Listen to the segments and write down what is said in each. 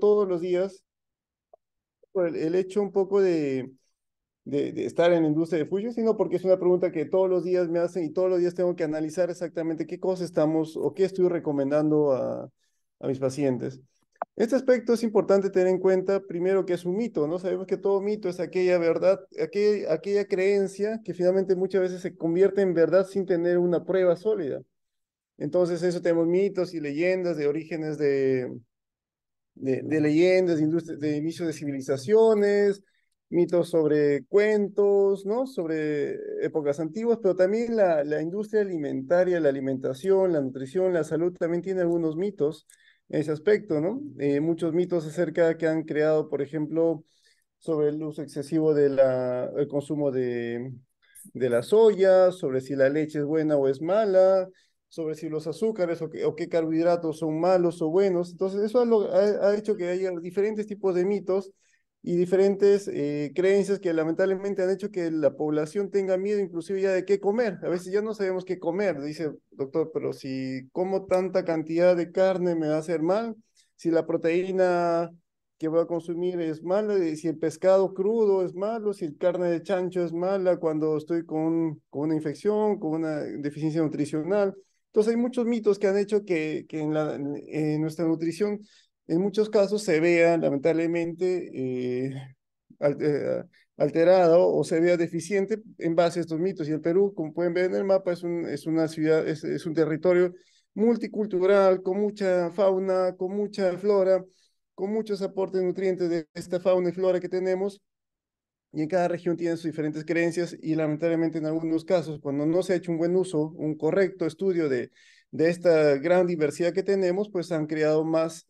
todos los días por el, hecho un poco de, de, estar en la industria de fuyo sino porque es una pregunta que todos los días me hacen y todos los días tengo que analizar exactamente qué cosas estamos o qué estoy recomendando a, a mis pacientes. Este aspecto es importante tener en cuenta, primero, que es un mito, ¿no? Sabemos que todo mito es aquella verdad, aquella, aquella creencia que finalmente muchas veces se convierte en verdad sin tener una prueba sólida. Entonces, eso tenemos mitos y leyendas de orígenes de, de, leyendas, de, industria, de inicio de civilizaciones, mitos sobre cuentos, ¿no? Sobre épocas antiguas, pero también la, la, industria alimentaria, la alimentación, la nutrición, la salud, también tiene algunos mitos en ese aspecto, ¿no? Eh, muchos mitos acerca que han creado, por ejemplo, sobre el uso excesivo del consumo de, de la soya, sobre si la leche es buena o es mala, sobre si los azúcares o, qué carbohidratos son malos o buenos. Entonces, eso ha, hecho que haya diferentes tipos de mitos y diferentes eh, creencias que lamentablemente han hecho que la población tenga miedo inclusive ya de qué comer. A veces ya no sabemos qué comer, dice doctor, pero si como tanta cantidad de carne me va a hacer mal, si la proteína que voy a consumir es mala, si el pescado crudo es malo, si el carne de chancho es mala cuando estoy con, con una infección, con una deficiencia nutricional. Entonces hay muchos mitos que han hecho que, en, nuestra nutrición en muchos casos se vea lamentablemente eh, eh, alterado o se vea deficiente en base a estos mitos. Y el Perú, como pueden ver en el mapa, es, es una ciudad, es un territorio multicultural, con mucha fauna, con mucha flora, con muchos aportes nutrientes de esta fauna y flora que tenemos, y en cada región tienen sus diferentes creencias y lamentablemente en algunos casos, cuando no se ha hecho un buen uso, un correcto estudio de, de esta gran diversidad que tenemos, pues han creado más,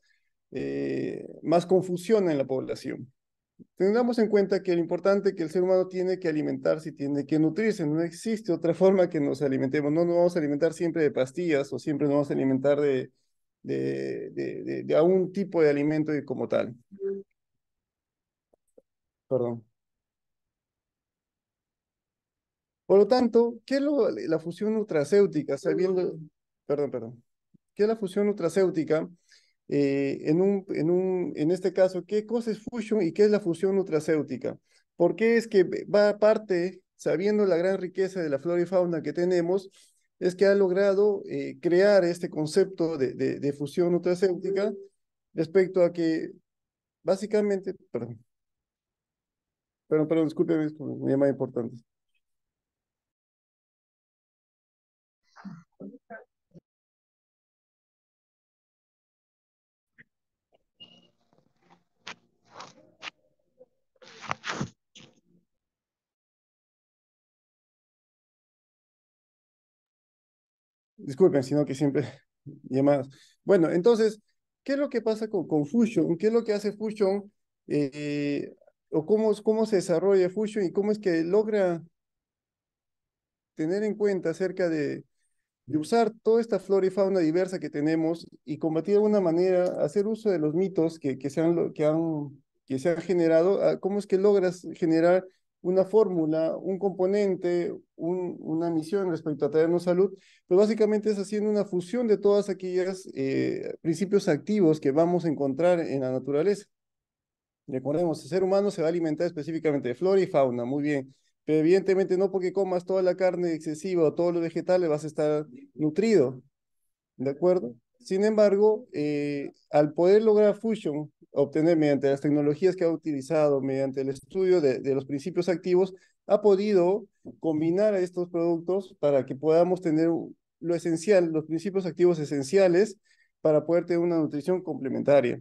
eh, más confusión en la población. Tengamos en cuenta que lo importante es que el ser humano tiene que alimentarse y tiene que nutrirse. No existe otra forma que nos alimentemos. No nos vamos a alimentar siempre de pastillas o siempre nos vamos a alimentar de, de, de, de, de algún tipo de alimento como tal. Perdón. Por lo tanto, ¿qué es la fusión nutracéutica? Sabiendo, perdón, perdón. ¿Qué es la fusión nutracéutica? Eh, en, un, en, un, en este caso, ¿qué cosa es fusion y qué es la fusión nutracéutica? ¿Por qué es que va aparte, sabiendo la gran riqueza de la flora y fauna que tenemos, es que ha logrado eh, crear este concepto de, de, fusión nutracéutica respecto a que básicamente, perdón, perdón, perdón, discúlpeme, es un importante. Disculpen, sino que siempre llamadas. Bueno, entonces, ¿qué es lo que pasa con, Fusion? ¿Qué es lo que hace Fusion? Eh, ¿O cómo, cómo se desarrolla Fusion y cómo es que logra tener en cuenta acerca de, de usar toda esta flora y fauna diversa que tenemos y combatir de alguna manera, hacer uso de los mitos que, que, sean que han que se ha generado, ah, ¿cómo es que logras generar una fórmula, un componente, una misión respecto a traernos salud? Pues básicamente es haciendo una fusión de todas aquellas eh, principios activos que vamos a encontrar en la naturaleza. Recordemos, el ser humano se va a alimentar específicamente de flora y fauna, muy bien. Pero evidentemente no porque comas toda la carne excesiva o todos los vegetales vas a estar nutrido, ¿de acuerdo? Sin embargo, eh, al poder lograr fusion, obtener mediante las tecnologías que ha utilizado, mediante el estudio de, los principios activos, ha podido combinar estos productos para que podamos tener lo esencial, los principios activos esenciales para poder tener una nutrición complementaria.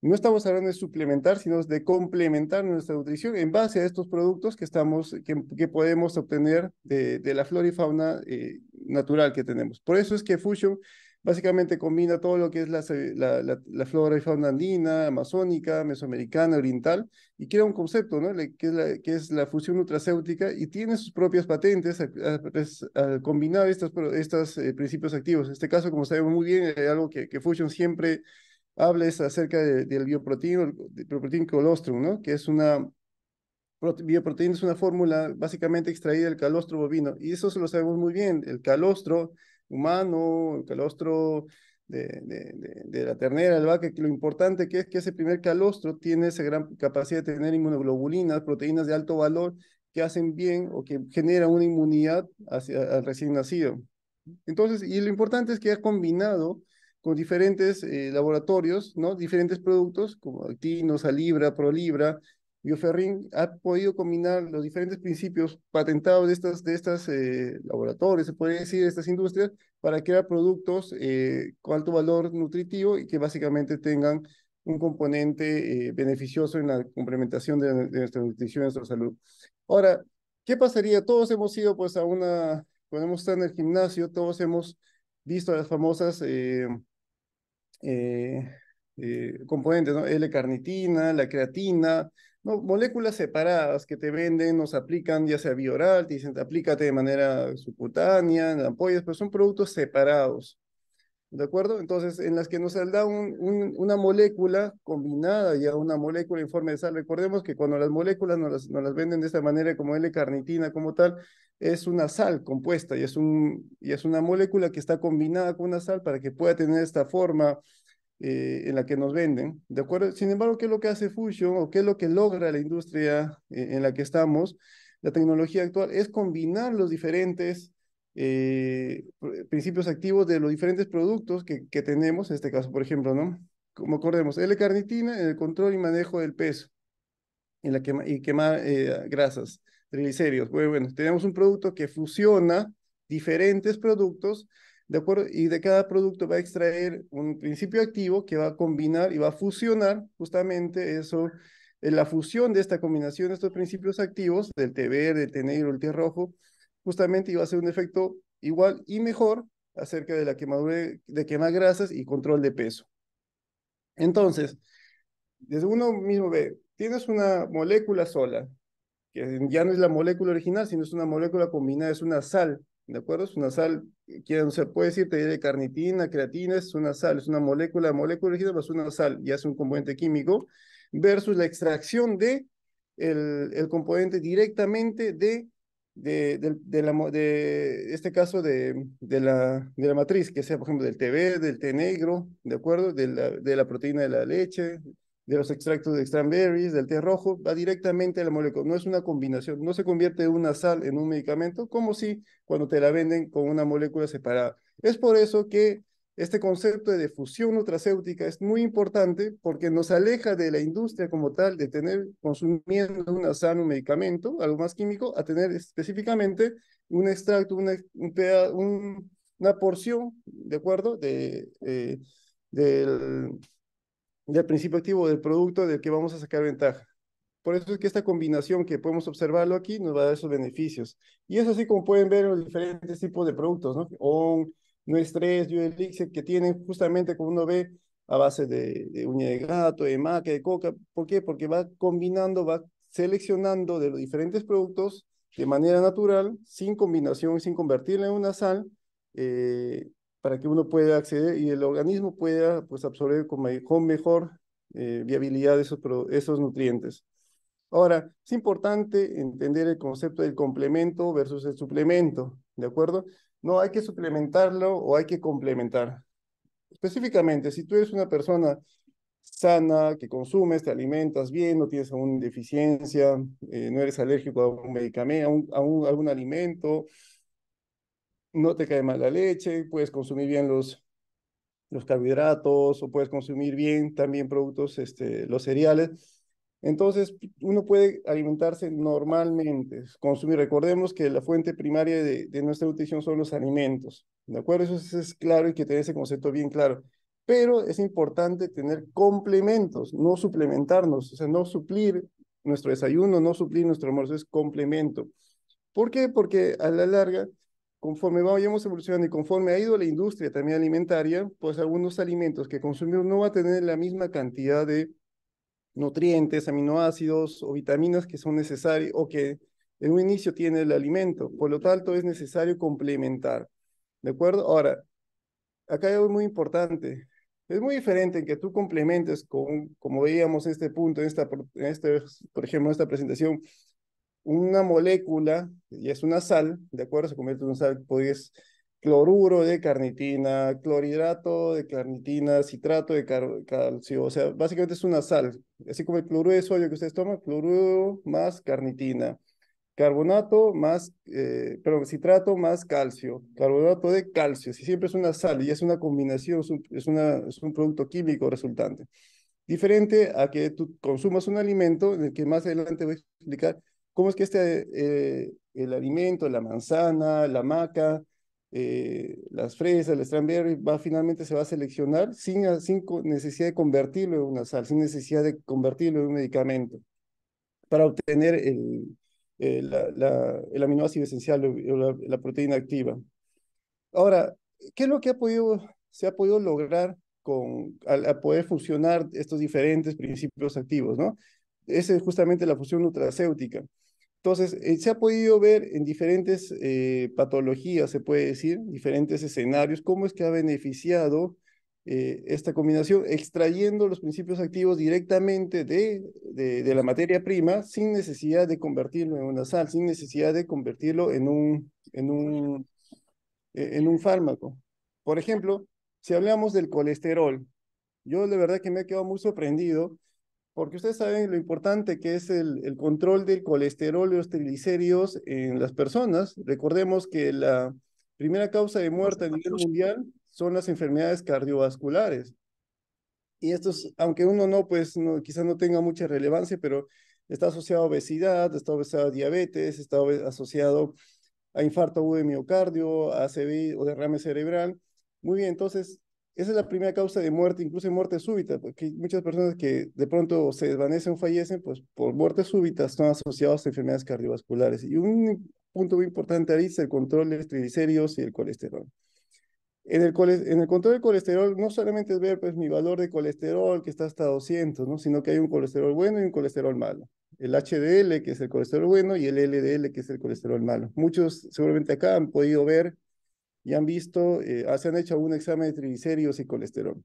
No estamos hablando de suplementar, sino de complementar nuestra nutrición en base a estos productos que, estamos, que, podemos obtener de, la flora y fauna eh, natural que tenemos. Por eso es que Fusion Básicamente combina todo lo que es eh, la, la, flora y fauna andina, amazónica, mesoamericana, oriental, y crea un concepto, ¿no? que, es la, fusión nutracéutica y tiene sus propias patentes al, pues, combinar estos, eh, principios activos. En este caso, como sabemos muy bien, hay eh, algo que, que Fusion siempre habla acerca del bioproteín, el bioproteín colostrum, ¿no? Que es una bioproteína es una fórmula básicamente extraída del calostro bovino y eso se lo sabemos muy bien. El calostro humano, el calostro de, la ternera, el vaca, lo importante que es que ese primer calostro tiene esa gran capacidad de tener inmunoglobulinas, proteínas de alto valor que hacen bien o que generan una inmunidad hacia, al recién nacido. Entonces, y lo importante es que ha combinado con diferentes eh, laboratorios, ¿no? Diferentes productos como Actino, Salibra, Prolibra, Bioferrin ha podido combinar los diferentes principios patentados de estas, de estas eh, laboratorios, se podría decir, de estas industrias, para crear productos eh, con alto valor nutritivo y que básicamente tengan un componente eh, beneficioso en la complementación de, nuestra nutrición, y nuestra salud. Ahora, ¿qué pasaría? Todos hemos ido pues a una, cuando hemos estado en el gimnasio, todos hemos visto las famosas componentes, ¿no? L-carnitina, la creatina, no, moléculas separadas que te venden, nos aplican ya sea bioral, te dicen aplícate de manera subcutánea, en ampollas, pero son productos separados. ¿De acuerdo? Entonces, en las que nos da un, una molécula combinada ya una molécula en forma de sal. Recordemos que cuando las moléculas nos las, las venden de esta manera como L-carnitina, como tal, es una sal compuesta y es, un, y es una molécula que está combinada con una sal para que pueda tener esta forma eh, en la que nos venden, ¿de acuerdo? Sin embargo, ¿qué es lo que hace Fusion o qué es lo que logra la industria eh, en la que estamos? La tecnología actual es combinar los diferentes eh, principios activos de los diferentes productos que, tenemos, en este caso, por ejemplo, ¿no? Como acordemos, L-carnitina en el control y manejo del peso en la y quemar grasas, triglicéridos. bueno, tenemos un producto que fusiona diferentes productos ¿de Y de cada producto va a extraer un principio activo que va a combinar y va a fusionar justamente eso, eh, la fusión de esta combinación de estos principios activos, del té verde, el té negro, el té rojo, justamente iba a ser un efecto igual y mejor acerca de la quemadura de quemar grasas y control de peso. Entonces, desde uno mismo ve, tienes una molécula sola, que ya no es la molécula original, sino es una molécula combinada, es una sal ¿De acuerdo? Es una sal, quién se puede decir, te carnitina, creatina, es una sal, es una molécula, molécula original es una sal y es un componente químico, versus la extracción de el, el componente directamente de, de, este caso de, de, la, de la matriz, que sea, por ejemplo, del té verde, del té negro, ¿de acuerdo? De la, de la proteína de la leche, de los extractos de cranberries, del té rojo, va directamente a la molécula. No es una combinación, no se convierte una sal en un medicamento, como si cuando te la venden con una molécula separada. Es por eso que este concepto de difusión nutracéutica es muy importante porque nos aleja de la industria como tal, de tener consumiendo una sal, un medicamento, algo más químico, a tener específicamente un extracto, una, una porción, ¿de acuerdo? De, eh, del del principio activo del producto del que vamos a sacar ventaja. Por eso es que esta combinación que podemos observarlo aquí nos va a dar esos beneficios. Y eso así como pueden ver los diferentes tipos de productos, ¿no? ON, nuestro Estrés, que tienen justamente como uno ve a base de, de, uña de gato, de maca, de coca. ¿Por qué? Porque va combinando, va seleccionando de los diferentes productos de manera natural, sin combinación, sin convertirla en una sal, eh, para que uno pueda acceder y el organismo pueda pues, absorber con, mejor eh, viabilidad esos, esos nutrientes. Ahora, es importante entender el concepto del complemento versus el suplemento, ¿de acuerdo? No hay que suplementarlo o hay que complementar. Específicamente, si tú eres una persona sana, que consumes, te alimentas bien, no tienes alguna deficiencia, eh, no eres alérgico a un medicamento, a, un, a algún alimento, no te cae mal la leche, puedes consumir bien los, los carbohidratos o puedes consumir bien también productos, este, los cereales. Entonces, uno puede alimentarse normalmente, consumir. Recordemos que la fuente primaria de, nuestra nutrición son los alimentos, ¿de acuerdo? Eso es, claro y que tiene ese concepto bien claro. Pero es importante tener complementos, no suplementarnos, o sea, no suplir nuestro desayuno, no suplir nuestro almuerzo, es complemento. ¿Por qué? Porque a la larga Conforme vayamos evolucionando y conforme ha ido la industria también alimentaria, pues algunos alimentos que consumimos no va a tener la misma cantidad de nutrientes, aminoácidos o vitaminas que son necesarios o que en un inicio tiene el alimento. Por lo tanto, es necesario complementar. ¿De acuerdo? Ahora, acá hay algo muy importante. Es muy diferente en que tú complementes con, como veíamos en este punto, esta, este, por ejemplo, en esta presentación, una molécula, y es una sal, ¿de acuerdo? Se convierte en una sal, podrías cloruro de carnitina, clorhidrato de carnitina, citrato de calcio, o sea, básicamente es una sal, así como el cloruro de sodio que ustedes toman, cloruro más carnitina, carbonato más, eh, perdón, citrato más calcio, carbonato de calcio, si siempre es una sal y es una combinación, es una, es un producto químico resultante. Diferente a que tú consumas un alimento en el que más adelante voy a explicar cómo es que este, eh, el alimento, la manzana, la maca, eh, las fresas, el strawberry, va, finalmente se va a seleccionar sin, sin necesidad de convertirlo en una sal, sin necesidad de convertirlo en un medicamento, para obtener el, eh, aminoácido esencial o la, proteína activa. Ahora, ¿qué es lo que ha podido, se ha podido lograr con, al, a poder fusionar estos diferentes principios activos? ¿no? Esa es justamente la fusión nutracéutica. Entonces, eh, se ha podido ver en diferentes eh, patologías, se puede decir, diferentes escenarios, cómo es que ha beneficiado eh, esta combinación, extrayendo los principios activos directamente de, la materia prima, sin necesidad de convertirlo en una sal, sin necesidad de convertirlo en un, en un, e-, en un fármaco. Por ejemplo, si hablamos del colesterol, yo de verdad que me he quedado muy sorprendido porque ustedes saben lo importante que es el, el control del colesterol y los triglicéridos en las personas. Recordemos que la primera causa de muerte a nivel mundial son las enfermedades cardiovasculares. Y esto aunque uno no, pues no, quizás no tenga mucha relevancia, pero está asociado a obesidad, está asociado a diabetes, está asociado a infarto agudo de miocardio, a CV o derrame cerebral. Muy bien, entonces esa es la primera causa de muerte, incluso muerte súbita, porque muchas personas que de pronto se desvanecen o fallecen, pues por muerte súbita son asociados a enfermedades cardiovasculares. Y un punto muy importante ahí es el control de los triglicéridos y el colesterol. En el, en el control del colesterol no solamente es ver pues, mi valor de colesterol que está hasta 200, ¿no? sino que hay un colesterol bueno y un colesterol malo. El HDL, que es el colesterol bueno, y el LDL, que es el colesterol malo. Muchos seguramente acá han podido ver y han visto, eh, ah, se han hecho un examen de triglicéridos y colesterol.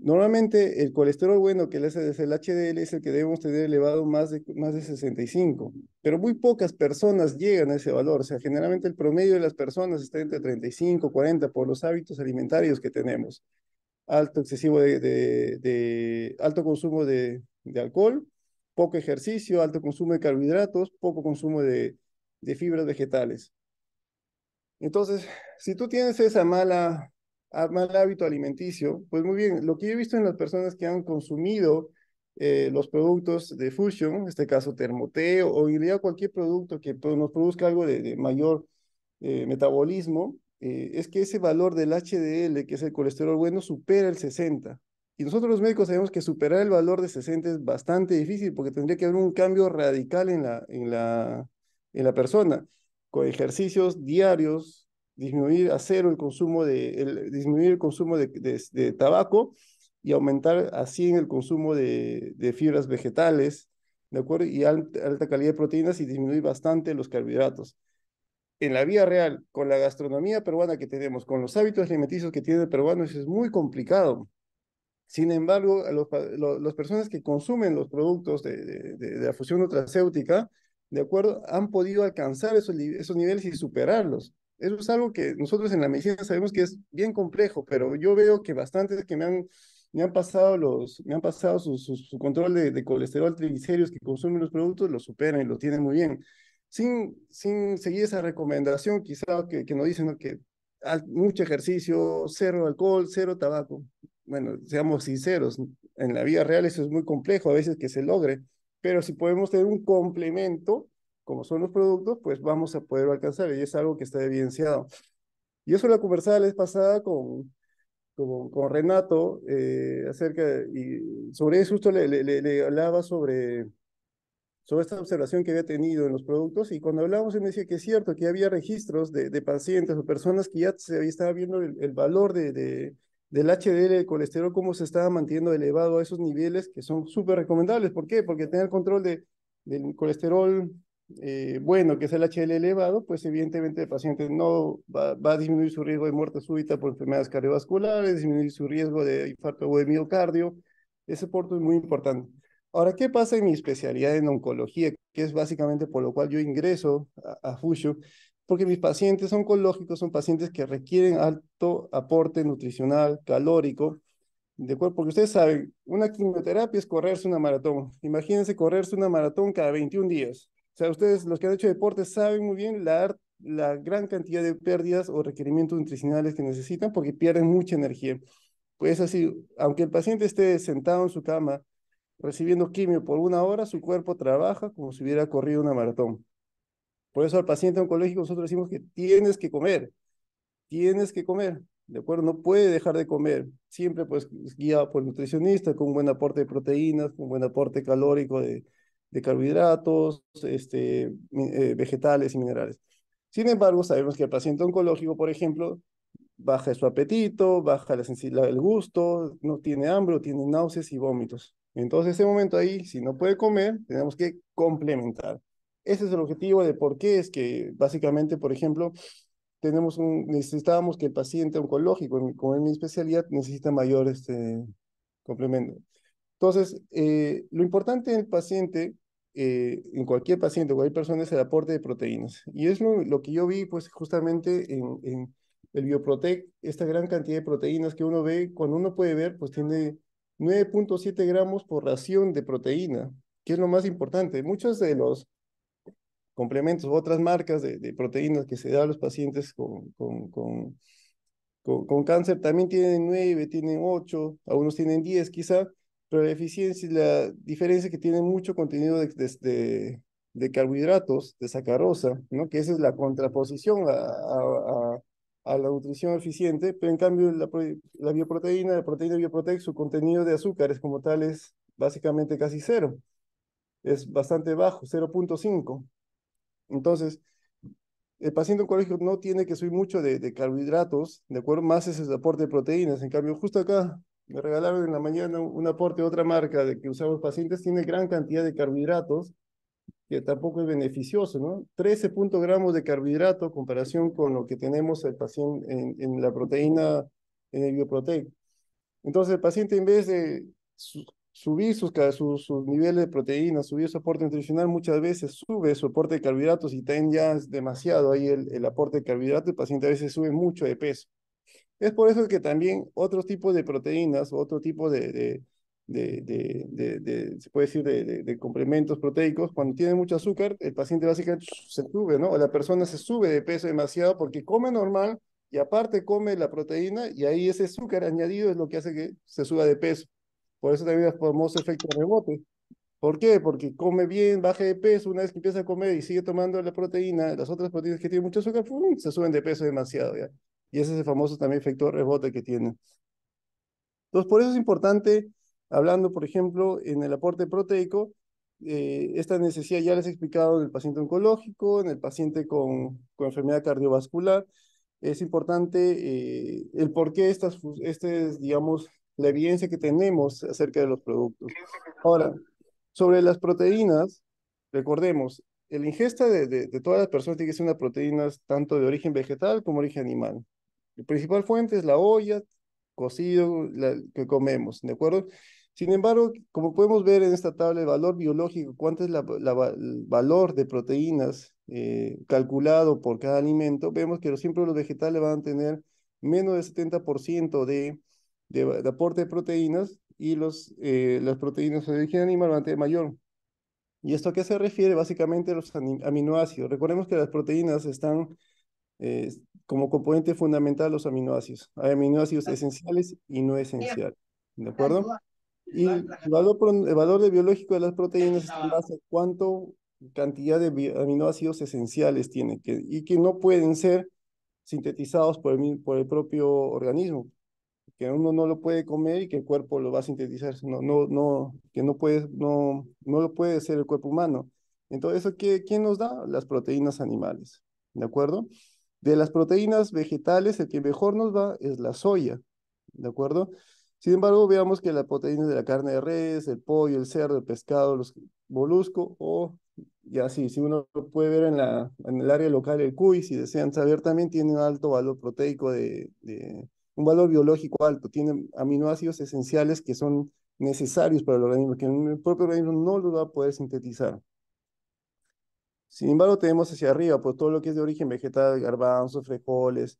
Normalmente el colesterol bueno, que es el HDL, es el que debemos tener elevado más de, más de 65, pero muy pocas personas llegan a ese valor, o sea, generalmente el promedio de las personas está entre 35, 40 por los hábitos alimentarios que tenemos. Alto excesivo de, alto consumo de, alcohol, poco ejercicio, alto consumo de carbohidratos, poco consumo de fibras vegetales. Entonces, si tú tienes esa mala, ah, mal hábito alimenticio, pues muy bien, lo que yo he visto en las personas que han consumido eh, los productos de Fusion, en este caso termoteo o en realidad cualquier producto que nos produzca algo de, mayor eh, metabolismo, eh, es que ese valor del HDL, que es el colesterol bueno, supera el 60. Y nosotros los médicos sabemos que superar el valor de 60 es bastante difícil porque tendría que haber un cambio radical en la, en la, en la persona con ejercicios diarios, disminuir a cero el consumo de, disminuir consumo de, tabaco y aumentar así en el consumo de, fibras vegetales, ¿de acuerdo? Y alta, calidad de proteínas y disminuir bastante los carbohidratos. En la vida real, con la gastronomía peruana que tenemos, con los hábitos alimenticios que tiene el peruano, es muy complicado. Sin embargo, las personas que consumen los productos de, de la fusión nutracéutica ¿de acuerdo? Han podido alcanzar esos, esos niveles y superarlos. Eso es algo que nosotros en la medicina sabemos que es bien complejo, pero yo veo que bastantes que me han, me han pasado, los, me han pasado su, control de, colesterol, triglicéridos que consumen los productos, lo superan y lo tienen muy bien. Sin, sin seguir esa recomendación, quizá que, que nos dicen que mucho ejercicio, cero alcohol, cero tabaco. Bueno, seamos sinceros, en la vida real eso es muy complejo a veces que se logre, pero si podemos tener un complemento, como son los productos, pues vamos a poder alcanzar y es algo que está evidenciado. Y eso la conversada la vez pasada con, con, con Renato eh, acerca, y sobre eso justo le, le, le, hablaba sobre, sobre esta observación que había tenido en los productos y cuando hablábamos él me decía que es cierto que había registros de, de pacientes o personas que ya se había estado viendo el, el valor de, de del HDL, el colesterol, cómo se estaba manteniendo elevado a esos niveles que son súper recomendables. ¿Por qué? Porque tener control de, del colesterol eh, bueno, que es el HDL elevado, pues evidentemente el paciente no va, a disminuir su riesgo de muerte súbita por enfermedades cardiovasculares, disminuir su riesgo de infarto o de miocardio. Ese porto es muy importante. Ahora, ¿qué pasa en mi especialidad en oncología? Que es básicamente por lo cual yo ingreso a, a Fushu, porque mis pacientes oncológicos son pacientes que requieren alto aporte nutricional, calórico, de cuerpo, porque ustedes saben, una quimioterapia es correrse una maratón. Imagínense correrse una maratón cada 21 días. O sea, ustedes, los que han hecho deporte, saben muy bien la, la gran cantidad de pérdidas o requerimientos nutricionales que necesitan porque pierden mucha energía. Pues así, aunque el paciente esté sentado en su cama recibiendo quimio por una hora, su cuerpo trabaja como si hubiera corrido una maratón. Por eso al paciente oncológico nosotros decimos que tienes que comer, tienes que comer, ¿de acuerdo? No puede dejar de comer, siempre pues guiado por nutricionista, con un buen aporte de proteínas, con un buen aporte calórico de, carbohidratos, este, eh, vegetales y minerales. Sin embargo, sabemos que el paciente oncológico, por ejemplo, baja su apetito, baja la sensibilidad del gusto, no tiene hambre, tiene náuseas y vómitos. Entonces, en ese momento ahí, si no puede comer, tenemos que complementar. Ese es el objetivo de por qué es que básicamente, por ejemplo, tenemos un, necesitábamos que el paciente oncológico, como en mi especialidad, necesita mayor este, complemento. Entonces, eh, lo importante en el paciente, eh, en cualquier paciente, cualquier persona, es el aporte de proteínas. Y es lo, que yo vi, pues, justamente en, en, el Bioprotec, esta gran cantidad de proteínas que uno ve, cuando uno puede ver, pues tiene 9.7 gramos por ración de proteína, que es lo más importante. Muchos de los complementos u otras marcas de, proteínas que se da a los pacientes con, con, con, con, cáncer también tienen 9, tienen 8, algunos tienen 10 quizá, pero la eficiencia la diferencia es que tienen mucho contenido de, de, de, carbohidratos, de sacarosa, ¿no? que esa es la contraposición a, a, a, la nutrición eficiente, pero en cambio la, la bioproteína, la proteína bioprotex su contenido de azúcares como tal es básicamente casi cero, es bastante bajo, 0.5. Entonces, el paciente colegio no tiene que subir mucho de, carbohidratos, ¿de acuerdo? Más es el aporte de proteínas. En cambio, justo acá me regalaron en la mañana un aporte de otra marca de que usamos pacientes, tiene gran cantidad de carbohidratos, que tampoco es beneficioso, ¿no? 13 gramos de carbohidrato comparación con lo que tenemos el paciente en, la proteína, en el bioproteína. Entonces, el paciente en vez de subir sus, sus, niveles de proteínas, subir su aporte nutricional, muchas veces sube su aporte de carbohidratos y ten ya demasiado ahí el, aporte de carbohidratos, el paciente a veces sube mucho de peso. Es por eso que también otros tipos de proteínas, otro tipo de, de, de, de se puede decir, de, complementos proteicos, cuando tiene mucho azúcar, el paciente básicamente se sube, ¿no? O la persona se sube de peso demasiado porque come normal y aparte come la proteína y ahí ese azúcar añadido es lo que hace que se suba de peso. Por eso también el famoso efecto rebote. ¿Por qué? Porque come bien, baja de peso, una vez que empieza a comer y sigue tomando la proteína, las otras proteínas que tienen mucho azúcar, se suben de peso demasiado, Y ese es el famoso también efecto rebote que tienen. Entonces, por eso es importante, hablando, por ejemplo, en el aporte proteico, eh, esta necesidad ya les he explicado en el paciente oncológico, en el paciente con, enfermedad cardiovascular. Es importante eh, el por qué estas, este, digamos, la evidencia que tenemos acerca de los productos. Ahora, sobre las proteínas, recordemos, la ingesta de, todas las personas tiene que ser una proteína tanto de origen vegetal como de origen animal. La principal fuente es la olla, cocido, la, que comemos, ¿de acuerdo? Sin embargo, como podemos ver en esta tabla, el valor biológico, cuánto es el valor de proteínas eh, calculado por cada alimento, vemos que siempre los vegetales van a tener menos del 70% de de, aporte de proteínas y los, eh, las proteínas de origen animal van a mayor. ¿Y esto a qué se refiere? Básicamente los aminoácidos. Recordemos que las proteínas están eh, como componente fundamental los aminoácidos. Hay aminoácidos esenciales y no esenciales. ¿De acuerdo? Y el valor, el valor biológico de las proteínas es en base a cuánto cantidad de aminoácidos esenciales tienen que, y que no pueden ser sintetizados por por el propio organismo que uno no lo puede comer y que el cuerpo lo va a sintetizar, no, no, que no, puede, no, no lo puede hacer el cuerpo humano. Entonces, qué, ¿quién nos da? Las proteínas animales, ¿de acuerdo? De las proteínas vegetales, el que mejor nos va es la soya, ¿de acuerdo? Sin embargo, veamos que las proteínas de la carne de res, el pollo, el cerdo, el pescado, los moluscos o ya sí, si uno puede ver en, la, en el área local el cuy, si desean saber, también tiene un alto valor proteico de un valor biológico alto, tiene aminoácidos esenciales que son necesarios para el organismo, que el propio organismo no los va a poder sintetizar. Sin embargo, tenemos hacia arriba, por pues, todo lo que es de origen vegetal, garbanzos, frijoles,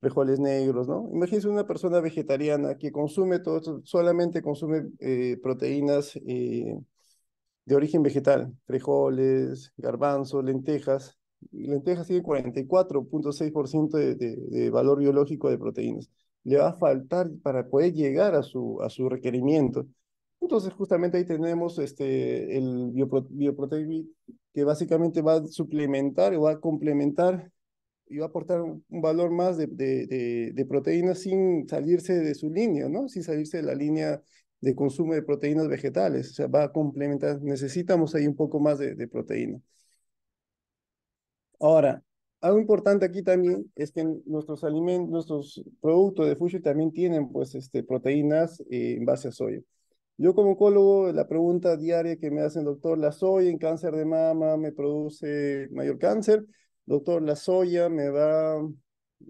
frijoles negros, ¿no? Imagínense una persona vegetariana que consume todo esto, solamente consume eh, proteínas eh, de origen vegetal, frijoles, garbanzos, lentejas. Lentejas tiene 44.6% de, de valor biológico de proteínas le va a faltar para poder llegar a su, a su requerimiento. Entonces, justamente ahí tenemos este, el proteína que básicamente va a suplementar o va a complementar y va a aportar un valor más de, de, proteínas sin salirse de su línea, ¿no? Sin salirse de la línea de consumo de proteínas vegetales. O sea, va a complementar, necesitamos ahí un poco más de proteína. Ahora, algo importante aquí también es que nuestros alimentos, nuestros productos de fushi también tienen pues este, proteínas eh, en base a soya. Yo como oncólogo, la pregunta diaria que me hacen, doctor, ¿la soya en cáncer de mama me produce mayor cáncer? Doctor, ¿la soya me va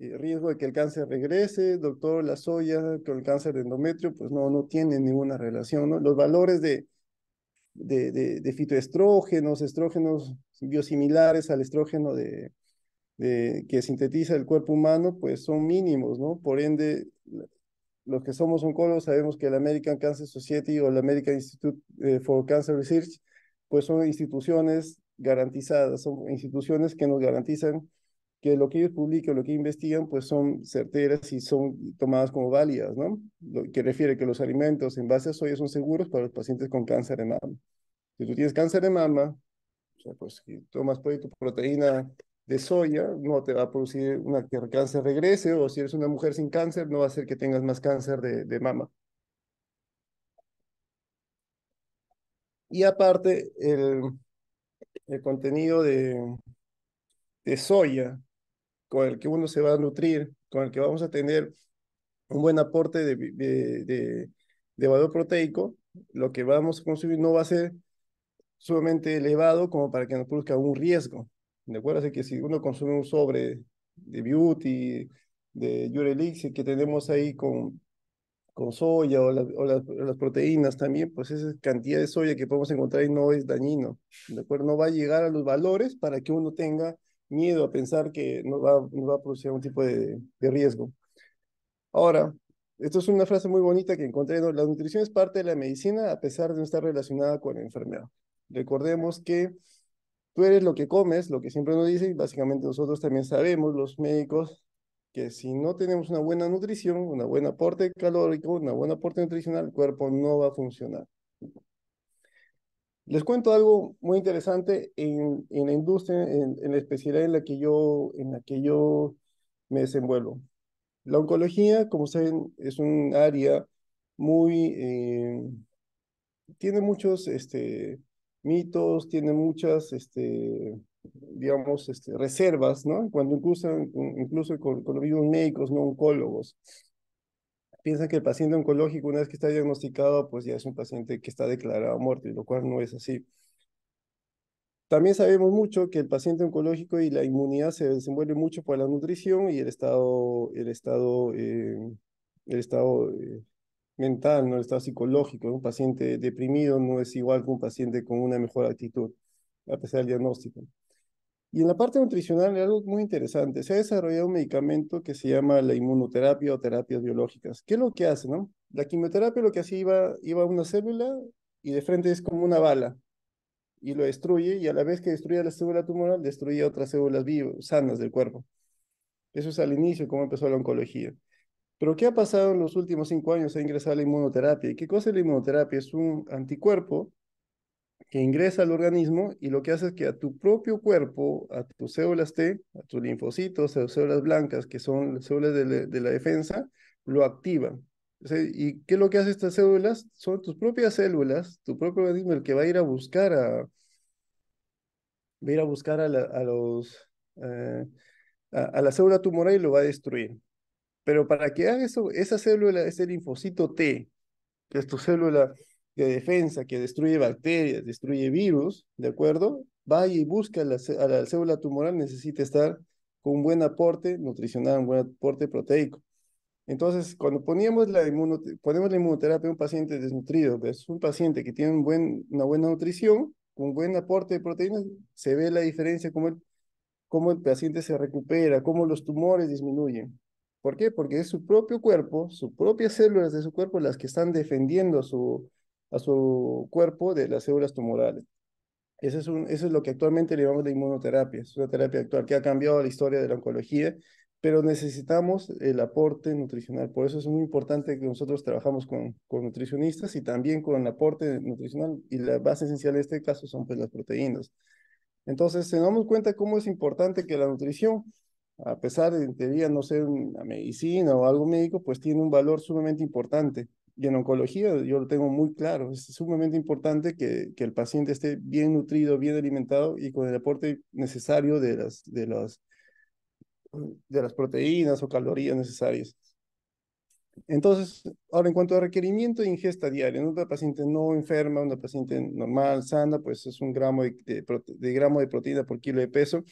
eh, riesgo de que el cáncer regrese? Doctor, ¿la soya con el cáncer de endometrio? Pues no, no tiene ninguna relación, Los valores de, de, de fitoestrógenos, estrógenos biosimilares al estrógeno de, eh, que sintetiza el cuerpo humano, pues son mínimos, ¿no? Por ende, los que somos oncólogos sabemos que la American Cancer Society o el American Institute eh, for Cancer Research, pues son instituciones garantizadas, son instituciones que nos garantizan que lo que ellos publican, lo que investigan, pues son certeras y son tomadas como válidas, ¿no? Lo que refiere que los alimentos en base a soya son seguros para los pacientes con cáncer de mama. Si tú tienes cáncer de mama, o sea, pues si tomas pues, tu proteína de soya, no te va a producir una, que el cáncer regrese, o si eres una mujer sin cáncer, no va a ser que tengas más cáncer de, mama. Y aparte, el, contenido de, soya con el que uno se va a nutrir, con el que vamos a tener un buen aporte de, de, valor proteico, lo que vamos a consumir no va a ser sumamente elevado como para que nos produzca un riesgo. ¿De acuerdo? Así que si uno consume un sobre de Beauty, de yurelix, que tenemos ahí con, con soya o, las proteínas también, pues esa cantidad de soya que podemos encontrar ahí no es dañino, ¿de acuerdo? No va a llegar a los valores para que uno tenga miedo a pensar que nos va, va a producir un tipo de, de riesgo. Ahora, esto es una frase muy bonita que encontré, la nutrición es parte de la medicina a pesar de no estar relacionada con la enfermedad. Recordemos que tú eres lo que comes, lo que siempre nos dicen, básicamente nosotros también sabemos, los médicos, que si no tenemos una buena nutrición, un buen aporte calórico, un buen aporte nutricional, el cuerpo no va a funcionar. Les cuento algo muy interesante en, la industria, en, la especialidad en la, que yo, en la me desenvuelvo. La oncología, como saben, es un área muy... Eh, tiene muchos este, mitos, tiene muchas, este, digamos, este, reservas, ¿no? Cuando incluso, incluso con, los mismos médicos, no oncólogos, piensan que el paciente oncológico, una vez que está diagnosticado, pues ya es un paciente que está declarado muerto, lo cual no es así. También sabemos mucho que el paciente oncológico y la inmunidad se desenvuelven mucho por la nutrición y el estado, el estado, eh, el estado eh, mental, no el estado psicológico. Un paciente deprimido no es igual que un paciente con una mejor actitud, a pesar del diagnóstico. Y en la parte nutricional hay algo muy interesante. Se ha desarrollado un medicamento que se llama la inmunoterapia o terapias biológicas. ¿Qué es lo que hace, no? La quimioterapia lo que hacía iba, iba a una célula y de frente es como una bala y lo destruye y a la vez que destruye la célula tumoral, destruía otras células vivas, sanas del cuerpo. Eso es al inicio, cómo empezó la oncología. Pero ¿qué ha pasado en los últimos cinco años? Ha ingresado la inmunoterapia. qué cosa es la inmunoterapia? Es un anticuerpo que ingresa al organismo y lo que hace es que a tu propio cuerpo, a tus células T, a tus linfocitos, a tus células blancas, que son las células de la, defensa, lo activan. ¿Y qué es lo que hacen estas células? Son tus propias células, tu propio organismo, el que va a ir a buscar a, ir a buscar a, los, eh, a, la célula tumoral y lo va a destruir. Pero para que haga eso, esa célula ese linfocito T, que es tu célula de defensa, que destruye bacterias, destruye virus, ¿de acuerdo? Vaya y busca a la célula tumoral, necesita estar con un buen aporte nutricional, un buen aporte proteico. Entonces, cuando poníamos la ponemos la inmunoterapia a un paciente desnutrido es un paciente que tiene una buena nutrición, con buen aporte de proteínas, se ve la diferencia, cómo cómo el paciente se recupera, cómo los tumores disminuyen. ¿Por qué? Porque es su propio cuerpo, sus propias células de su cuerpo las que están defendiendo a su, a su cuerpo de las células tumorales. Eso es, eso es lo que actualmente le llamamos la inmunoterapia, es una terapia actual que ha cambiado la historia de la oncología, pero necesitamos el aporte nutricional. Por eso es muy importante que nosotros trabajamos con, con nutricionistas y también con el aporte nutricional y la base esencial en este caso son pues las proteínas. Entonces, nos damos cuenta cómo es importante que la nutrición a pesar de en teoría no ser una medicina o algo médico, pues tiene un valor sumamente importante. Y en oncología yo lo tengo muy claro, es sumamente importante que, que el paciente esté bien nutrido, bien alimentado y con el aporte necesario de las, de las, de las proteínas o calorías necesarias. Entonces, ahora en cuanto a requerimiento de ingesta diaria, en una paciente no enferma, una paciente normal, sana, pues es un gramo de gramo de proteína por kilo de peso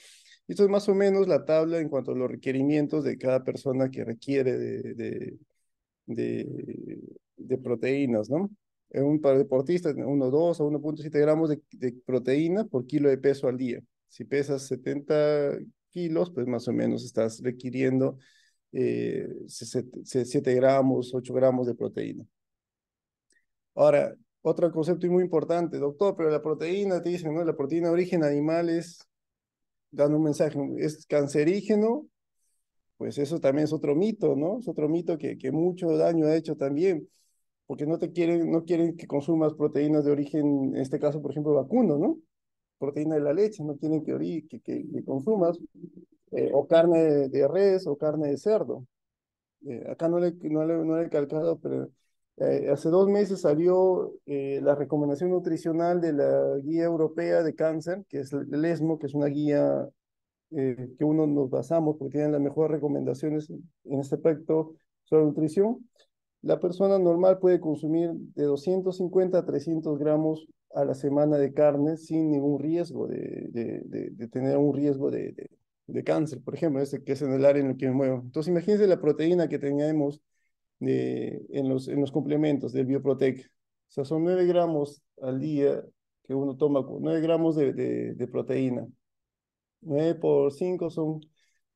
esto es más o menos la tabla en cuanto a los requerimientos de cada persona que requiere de, de, proteínas, ¿no? Eh, un, para deportistas, 1,2 a 1,7 gramos de, proteína por kilo de peso al día. Si pesas 70 kilos, pues más o menos estás requiriendo 7 eh, gramos, 8 gramos de proteína. Ahora, otro concepto muy importante, doctor, pero la proteína, te dicen, ¿no? La proteína de origen animal es dando un mensaje, es cancerígeno, pues eso también es otro mito, ¿no? Es otro mito que, que mucho daño ha hecho también, porque no te quieren, no quieren que consumas proteínas de origen, en este caso, por ejemplo, vacuno, ¿no? Proteína de la leche, no quieren que, consumas, eh, o carne de res o carne de cerdo. Eh, acá no le, no, no le he calcado, pero eh, hace dos meses salió eh, la recomendación nutricional de la Guía Europea de Cáncer, que es el ESMO, que es una guía eh, que uno nos basamos porque tiene las mejores recomendaciones en este aspecto sobre nutrición. La persona normal puede consumir de 250 a 300 gramos a la semana de carne sin ningún riesgo de, tener un riesgo de, cáncer, por ejemplo, ese que es en el área en el que me muevo. Entonces, imagínense la proteína que teníamos en, los, en los complementos del Bioprotec. O sea, son 9 gramos al día que uno toma, 9 gramos de, proteína. 9 por 5 son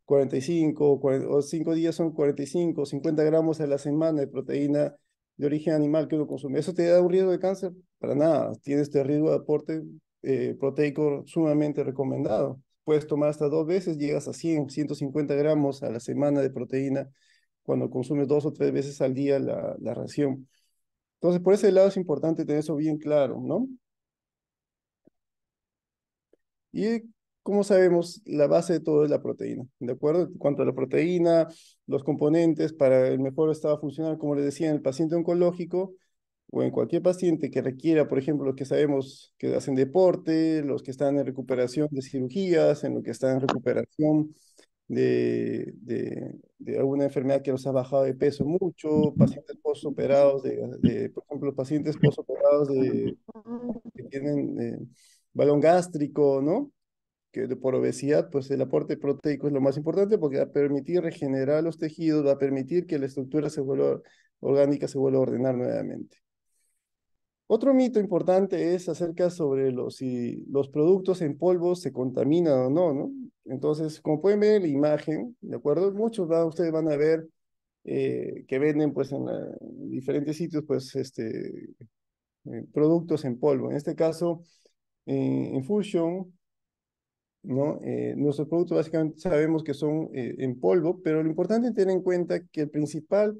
45, o 5 días son 45, 50 gramos a la semana de proteína de origen animal que uno consume. ¿Eso te da un riesgo de cáncer? Para nada. Tienes este riesgo de aporte eh, proteico sumamente recomendado. Puedes tomar hasta dos veces, llegas a 100, 150 gramos a la semana de proteína cuando consumes dos o tres veces al día la, ración. Entonces, por ese lado es importante tener eso bien claro, ¿no? Y como sabemos, la base de todo es la proteína, ¿de acuerdo? En cuanto a la proteína, los componentes para el mejor estado funcional, como les decía, en el paciente oncológico o en cualquier paciente que requiera, por ejemplo, los que sabemos que hacen deporte, los que están en recuperación de cirugías, en lo que están en recuperación de, de, alguna enfermedad que los ha bajado de peso mucho, pacientes postoperados, de, de por ejemplo, pacientes postoperados de, que tienen eh, balón gástrico, ¿no? Que por obesidad, pues el aporte proteico es lo más importante porque va a permitir regenerar los tejidos, va a permitir que la estructura se orgánica, se vuelva a ordenar nuevamente. Otro mito importante es acerca sobre los, si los productos en polvo se contaminan o no, ¿no? Entonces, como pueden ver en la imagen, ¿de acuerdo? Muchos de ustedes van a ver eh, que venden pues en, diferentes sitios pues este, eh, productos en polvo. En este caso, eh, en Fusion, ¿no? nuestros productos básicamente sabemos que son en polvo, pero lo importante es tener en cuenta que el principal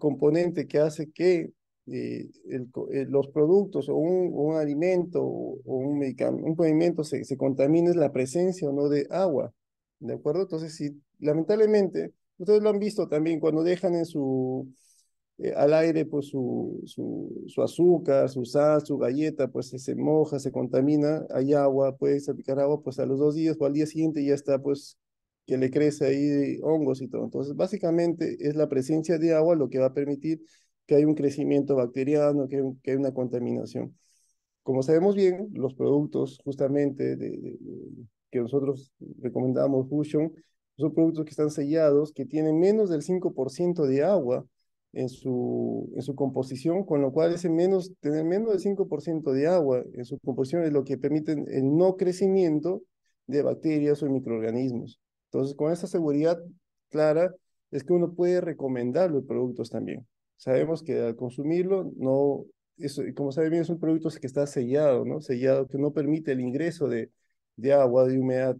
componente que hace que eh, el, eh, los productos o un, un alimento o, un medicamento, un se, se contamina es la presencia o no de agua, ¿de acuerdo? Entonces, si lamentablemente, ustedes lo han visto también cuando dejan en su, eh, al aire pues su, su, su, azúcar, su sal, su galleta, pues se moja, se contamina, hay agua, puedes aplicar agua, pues a los dos días o al día siguiente ya está pues que le crece ahí hongos y todo. Entonces, básicamente es la presencia de agua lo que va a permitir que hay un crecimiento bacteriano, que hay, una contaminación. Como sabemos bien, los productos justamente que nosotros recomendamos Fusion son productos que están sellados, que tienen menos del 5% de agua en su, en su composición, con lo cual ese menos, tener menos del 5% de agua en su composición es lo que permite el no crecimiento de bacterias o microorganismos. Entonces, con esa seguridad clara, es que uno puede recomendar los productos también. Sabemos que al consumirlo, no, eso, como saben bien, es un producto que está sellado, ¿no? Sellado, que no permite el ingreso de, de agua, de humedad.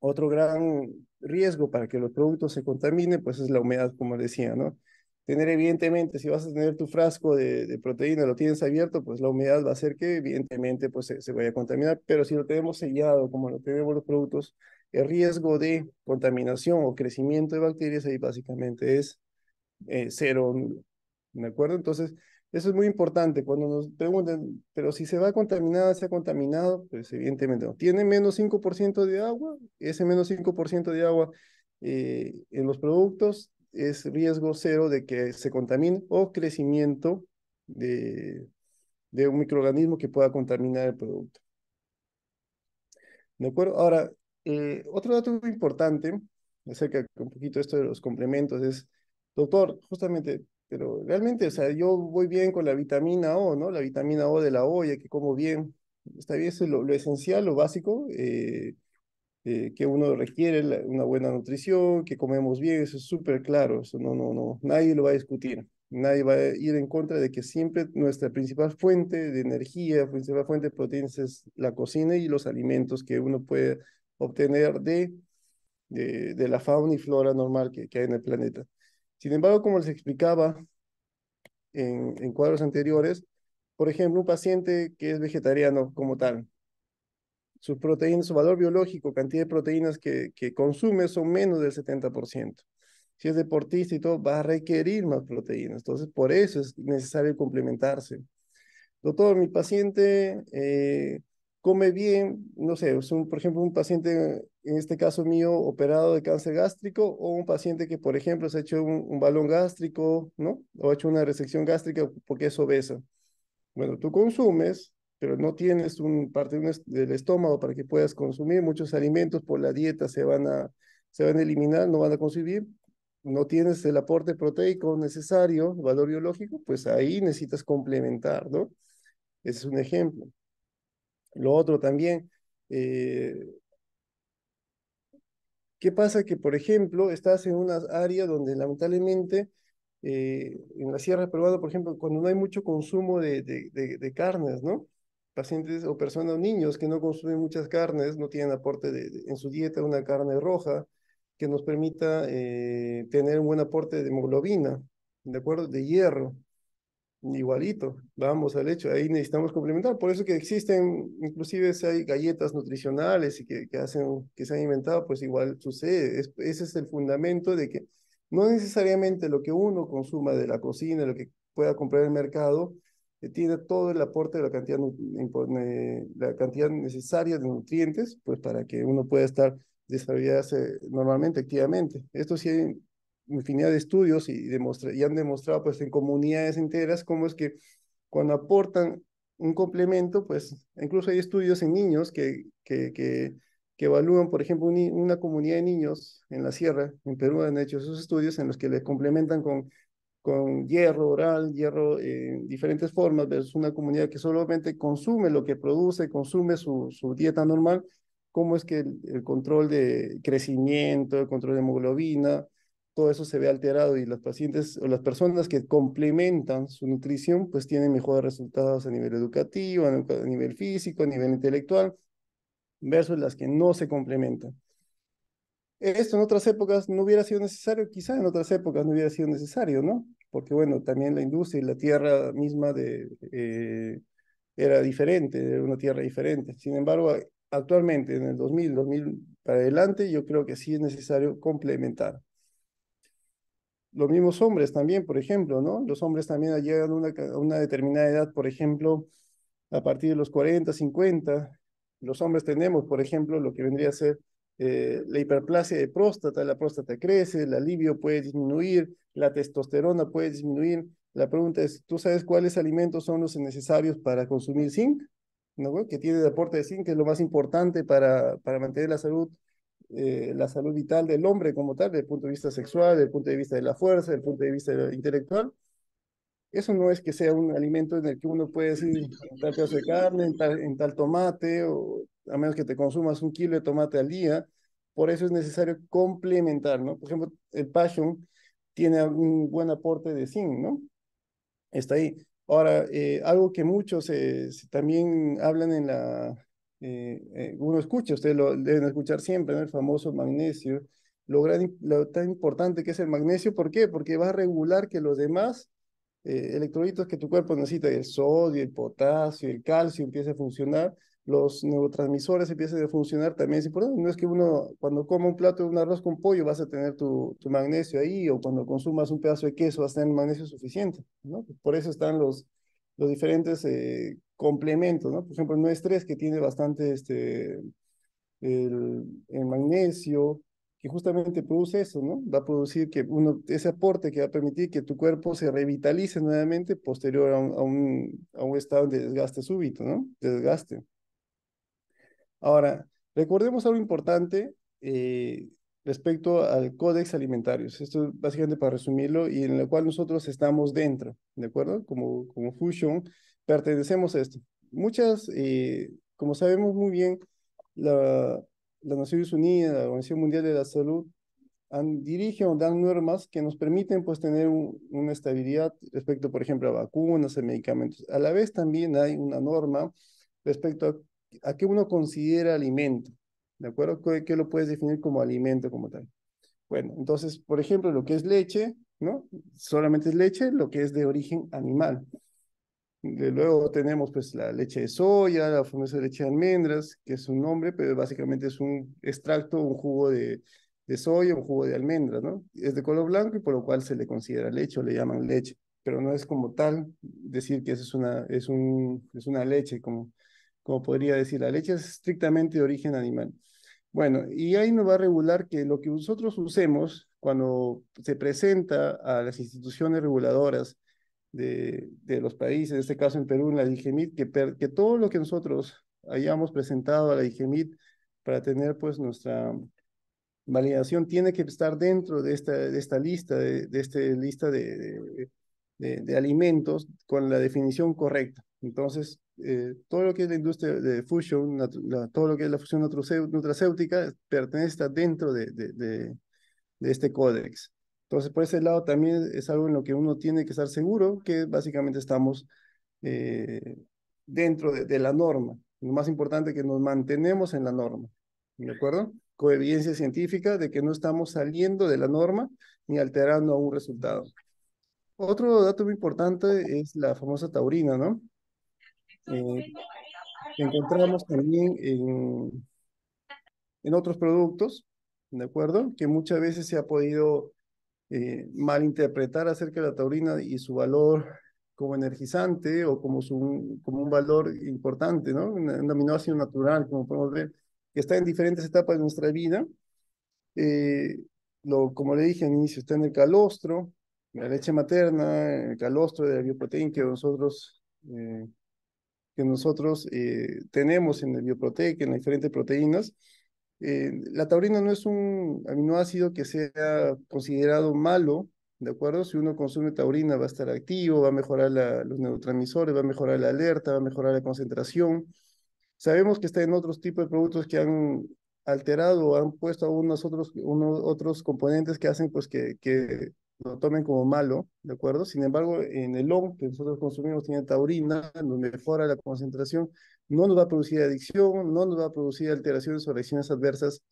Otro gran riesgo para que los productos se contamine pues es la humedad, como decía, ¿no? Tener evidentemente, si vas a tener tu frasco de, de proteína, lo tienes abierto, pues la humedad va a hacer que evidentemente pues se vaya a contaminar, pero si lo tenemos sellado, como lo tenemos los productos, el riesgo de contaminación o crecimiento de bacterias ahí básicamente es eh, cero ¿De acuerdo? Entonces, eso es muy importante. Cuando nos preguntan, pero si se va contaminada, se ha contaminado, pues evidentemente no. Tiene menos 5% de agua, ese menos 5% de agua eh, en los productos es riesgo cero de que se contamine o crecimiento de, de un microorganismo que pueda contaminar el producto. ¿De acuerdo? Ahora, eh, otro dato muy importante acerca un poquito esto de los complementos es doctor, justamente, pero realmente, o sea, yo voy bien con la vitamina O, ¿no? La vitamina O de la olla, que como bien, está bien, eso es lo, esencial, lo básico, eh, eh, que uno requiere una buena nutrición, que comemos bien, eso es súper claro, eso no, no, no, nadie lo va a discutir. Nadie va a ir en contra de que siempre nuestra principal fuente de energía, principal fuente de proteínas es la cocina y los alimentos que uno puede obtener de, de, la fauna y flora normal que, que hay en el planeta. Sin embargo, como les explicaba en, cuadros anteriores, por ejemplo, un paciente que es vegetariano como tal, sus proteínas, su valor biológico, cantidad de proteínas que, consume son menos del 70%. Si es deportista y todo, va a requerir más proteínas. Entonces, por eso es necesario complementarse. Doctor, mi paciente eh, come bien, no sé, por ejemplo, un paciente, en este caso mío, operado de cáncer gástrico, o un paciente que, por ejemplo, se ha hecho un, balón gástrico, ¿no? O ha hecho una resección gástrica porque es obesa. Bueno, tú consumes, pero no tienes un parte del estómago para que puedas consumir. Muchos alimentos por la dieta se van a, se van a eliminar, no van a consumir. No tienes el aporte proteico necesario, valor biológico, pues ahí necesitas complementar, ¿no? Ese es un ejemplo. Lo otro también, eh, ¿qué pasa? Que, por ejemplo, estás en una área donde lamentablemente eh, en la Sierra Peruana, por ejemplo, cuando no hay mucho consumo de, carnes, ¿no? Pacientes o personas, o niños que no consumen muchas carnes, no tienen aporte en su dieta una carne roja que nos permita eh, tener un buen aporte de hemoglobina, ¿de acuerdo? De hierro. Igualito, vamos al hecho, ahí necesitamos complementar, por eso que existen, inclusive si hay galletas nutricionales y que, hacen, que se han inventado, pues igual sucede, ese es el fundamento de que no necesariamente lo que uno consuma de la cocina, lo que pueda comprar en el mercado, eh, tiene todo el aporte de la cantidad, eh, la cantidad necesaria de nutrientes, pues para que uno pueda estar desarrollarse normalmente, activamente. Esto sí infinidad de estudios y, han demostrado pues en comunidades enteras cómo es que cuando aportan un complemento, pues incluso hay estudios en niños que, que, que, evalúan, por ejemplo, una comunidad de niños en la sierra, en Perú han hecho esos estudios en los que le complementan con, con hierro oral, hierro en eh, diferentes formas, versus una comunidad que solamente consume lo que produce, consume su, dieta normal, cómo es que el control de crecimiento, el control de hemoglobina, todo eso se ve alterado y las pacientes o las personas que complementan su nutrición pues tienen mejores resultados a nivel educativo, a nivel físico, a nivel intelectual, versus las que no se complementan. Esto en otras épocas no hubiera sido necesario, quizá en otras épocas no hubiera sido necesario, ¿no? Porque bueno, también la industria y la tierra misma de, eh, era diferente, era una tierra diferente. Sin embargo, actualmente, en el 2000, 2000 para adelante, yo creo que sí es necesario complementar los mismos hombres también, por ejemplo, ¿no? Los hombres también llegan a una, determinada edad, por ejemplo, a partir de los 40, 50. Los hombres tenemos, por ejemplo, lo que vendría a ser eh, la hiperplasia de próstata, la próstata crece, el alivio puede disminuir, la testosterona puede disminuir. La pregunta es, ¿tú sabes cuáles alimentos son los necesarios para consumir zinc? ¿No? Que tiene el aporte de zinc, que es lo más importante para, para mantener la salud eh, la salud vital del hombre como tal, desde el punto de vista sexual, desde el punto de vista de la fuerza, desde el punto de vista intelectual, eso no es que sea un alimento en el que uno puede decir en tal de carne, en tal, en tal tomate, o a menos que te consumas un kilo de tomate al día. Por eso es necesario complementar, ¿no? Por ejemplo, el passion tiene un buen aporte de zinc, ¿no? Está ahí. Ahora, eh, algo que muchos eh, también hablan en la, eh, eh, uno escucha, ustedes lo deben escuchar siempre, el famoso magnesio, lo, tan importante que es el magnesio, ¿por qué? Porque va a regular que los demás eh, electrolitos que tu cuerpo necesita, el sodio, el potasio, el calcio, empiecen a funcionar, los neurotransmisores empiecen a funcionar también. Es importante, no es que uno, cuando coma un plato de un arroz con pollo, vas a tener tu, tu magnesio ahí, o cuando consumas un pedazo de queso, vas a tener magnesio suficiente, ¿no? Por eso están los los diferentes eh, complementos, ¿no? Por ejemplo, el estrés que tiene bastante este, el, magnesio, que justamente produce eso, ¿no? Va a producir que uno, ese aporte que va a permitir que tu cuerpo se revitalice nuevamente posterior a un, a un, estado de desgaste súbito, ¿no? Desgaste. Ahora, recordemos algo importante eh, respecto al Códex Alimentarios. Esto es básicamente para resumirlo y en lo cual nosotros estamos dentro, ¿de acuerdo? Como, como Fusion, pertenecemos a esto. Muchas, eh, como sabemos muy bien, la, las Naciones Unidas, la Organización Mundial de la Salud, dirigen o dan normas que nos permiten pues tener una estabilidad respecto, por ejemplo, a vacunas, a medicamentos. A la vez también hay una norma respecto a, a qué uno considera alimento. ¿De acuerdo? ¿Qué lo puedes definir como alimento como tal. Bueno, entonces, por ejemplo, lo que es leche, ¿no? Solamente es leche, lo que es de origen animal. luego tenemos pues la leche de soya, la famosa leche de almendras, que es un nombre, pero básicamente es un extracto, un jugo de, soya, un jugo de almendras, ¿no? Es de color blanco y por lo cual se le considera leche o le llaman leche, pero no es como tal decir que eso es una, es un, es una leche, como, como podría decir, la leche es estrictamente de origen animal. Bueno, y ahí nos va a regular que lo que nosotros usemos cuando se presenta a las instituciones reguladoras de, los países, en este caso en Perú, en la DIGEMIT, que, todo lo que nosotros hayamos presentado a la DIGEMIT para tener pues nuestra validación tiene que estar dentro de esta, de esta lista, de, de esta lista de, de, alimentos con la definición correcta. Entonces, eh, todo lo que es la industria de fusion, todo lo que es la fusión nutracéutica, pertenece dentro de, de, de, este códex. Entonces, por ese lado también es algo en lo que uno tiene que estar seguro que básicamente estamos eh, dentro de, la norma. Lo más importante es que nos mantenemos en la norma, ¿de acuerdo? Con evidencia científica de que no estamos saliendo de la norma ni alterando a un resultado. Otro dato muy importante es la famosa taurina, ¿no? Eh, encontramos también en, en, otros productos, ¿de acuerdo? Que muchas veces se ha podido eh, malinterpretar acerca de la taurina y su valor como energizante o como, su, como un valor importante, ¿no? Un, aminoácido natural, como podemos ver, que está en diferentes etapas de nuestra vida. Eh, lo, como le dije al inicio, está en el calostro, la leche materna, el calostro de la bioproteína que nosotros que nosotros eh, tenemos en el bioproteína, en las diferentes proteínas. Eh, la taurina no es un aminoácido que sea considerado malo, ¿de acuerdo? Si uno consume taurina va a estar activo, va a mejorar la, los neurotransmisores, va a mejorar la alerta, va a mejorar la concentración. Sabemos que está en otros tipos de productos que han alterado o han puesto unos otros, unos otros componentes que hacen pues que lo tomen como malo, ¿de acuerdo? Sin embargo, en el long que nosotros consumimos tiene taurina, nos mejora la concentración, no nos va a producir adicción, no nos va a producir alteraciones o reacciones adversas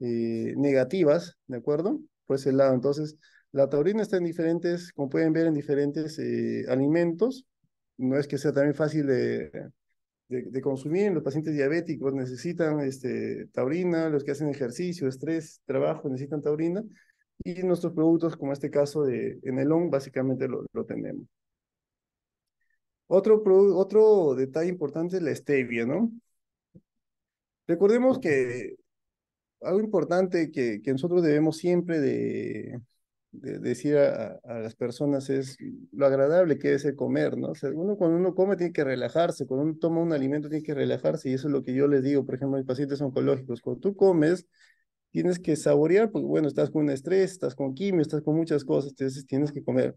eh, negativas, ¿de acuerdo? Por ese lado, entonces, la taurina está en diferentes, como pueden ver, en diferentes eh, alimentos, no es que sea también fácil de, de, de, consumir. Los pacientes diabéticos necesitan este, taurina, los que hacen ejercicio, estrés, trabajo, necesitan taurina. Y nuestros productos, como este caso de Enelón, básicamente lo, lo tenemos. Otro, otro detalle importante es la stevia, ¿no? Recordemos que algo importante que, que nosotros debemos siempre de, de decir a, las personas es lo agradable que es el comer, ¿no? O sea, uno cuando uno come tiene que relajarse, cuando uno toma un alimento tiene que relajarse y eso es lo que yo les digo, por ejemplo, a los pacientes oncológicos, cuando tú comes, tienes que saborear, porque bueno, estás con estrés, estás con quimio, estás con muchas cosas, entonces tienes que comer.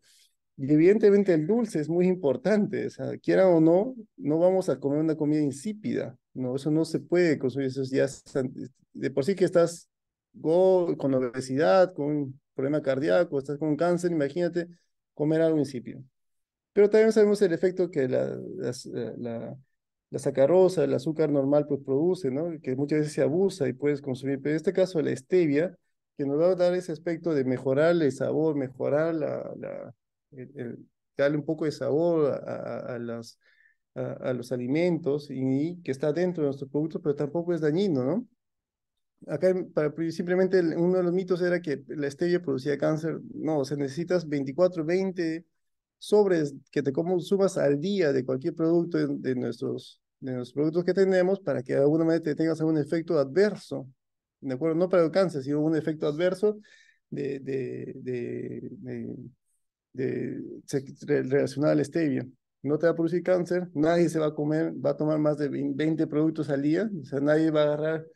Y evidentemente el dulce es muy importante, o sea, quiera o no, no vamos a comer una comida insípida, no, eso no se puede consumir, eso ya, de por sí que estás con obesidad, con un problema cardíaco, estás con cáncer, imagínate comer algo insípido. Pero también sabemos el efecto que la, eh, la, la sacarosa, el azúcar normal, pues produce, ¿no? Que muchas veces se abusa y puedes consumir. Pero en este caso, la stevia, que nos va a dar ese aspecto de mejorar el sabor, mejorar la, darle un poco de sabor a, a, los alimentos y, que está dentro de nuestros productos, pero tampoco es dañino, ¿no? Acá para, simplemente uno de los mitos era que la stevia producía cáncer. No, o sea, necesitas 24, 20 sobres que te consumas al día de cualquier producto de nuestros de los productos que tenemos para que de alguna manera tengas algún efecto adverso, ¿de acuerdo? No para el cáncer, sino un efecto adverso de, de, de, relacionado al stevia. No te va a producir cáncer, nadie se va a comer, va a tomar más de 20 productos al día, o sea, nadie va a agarrar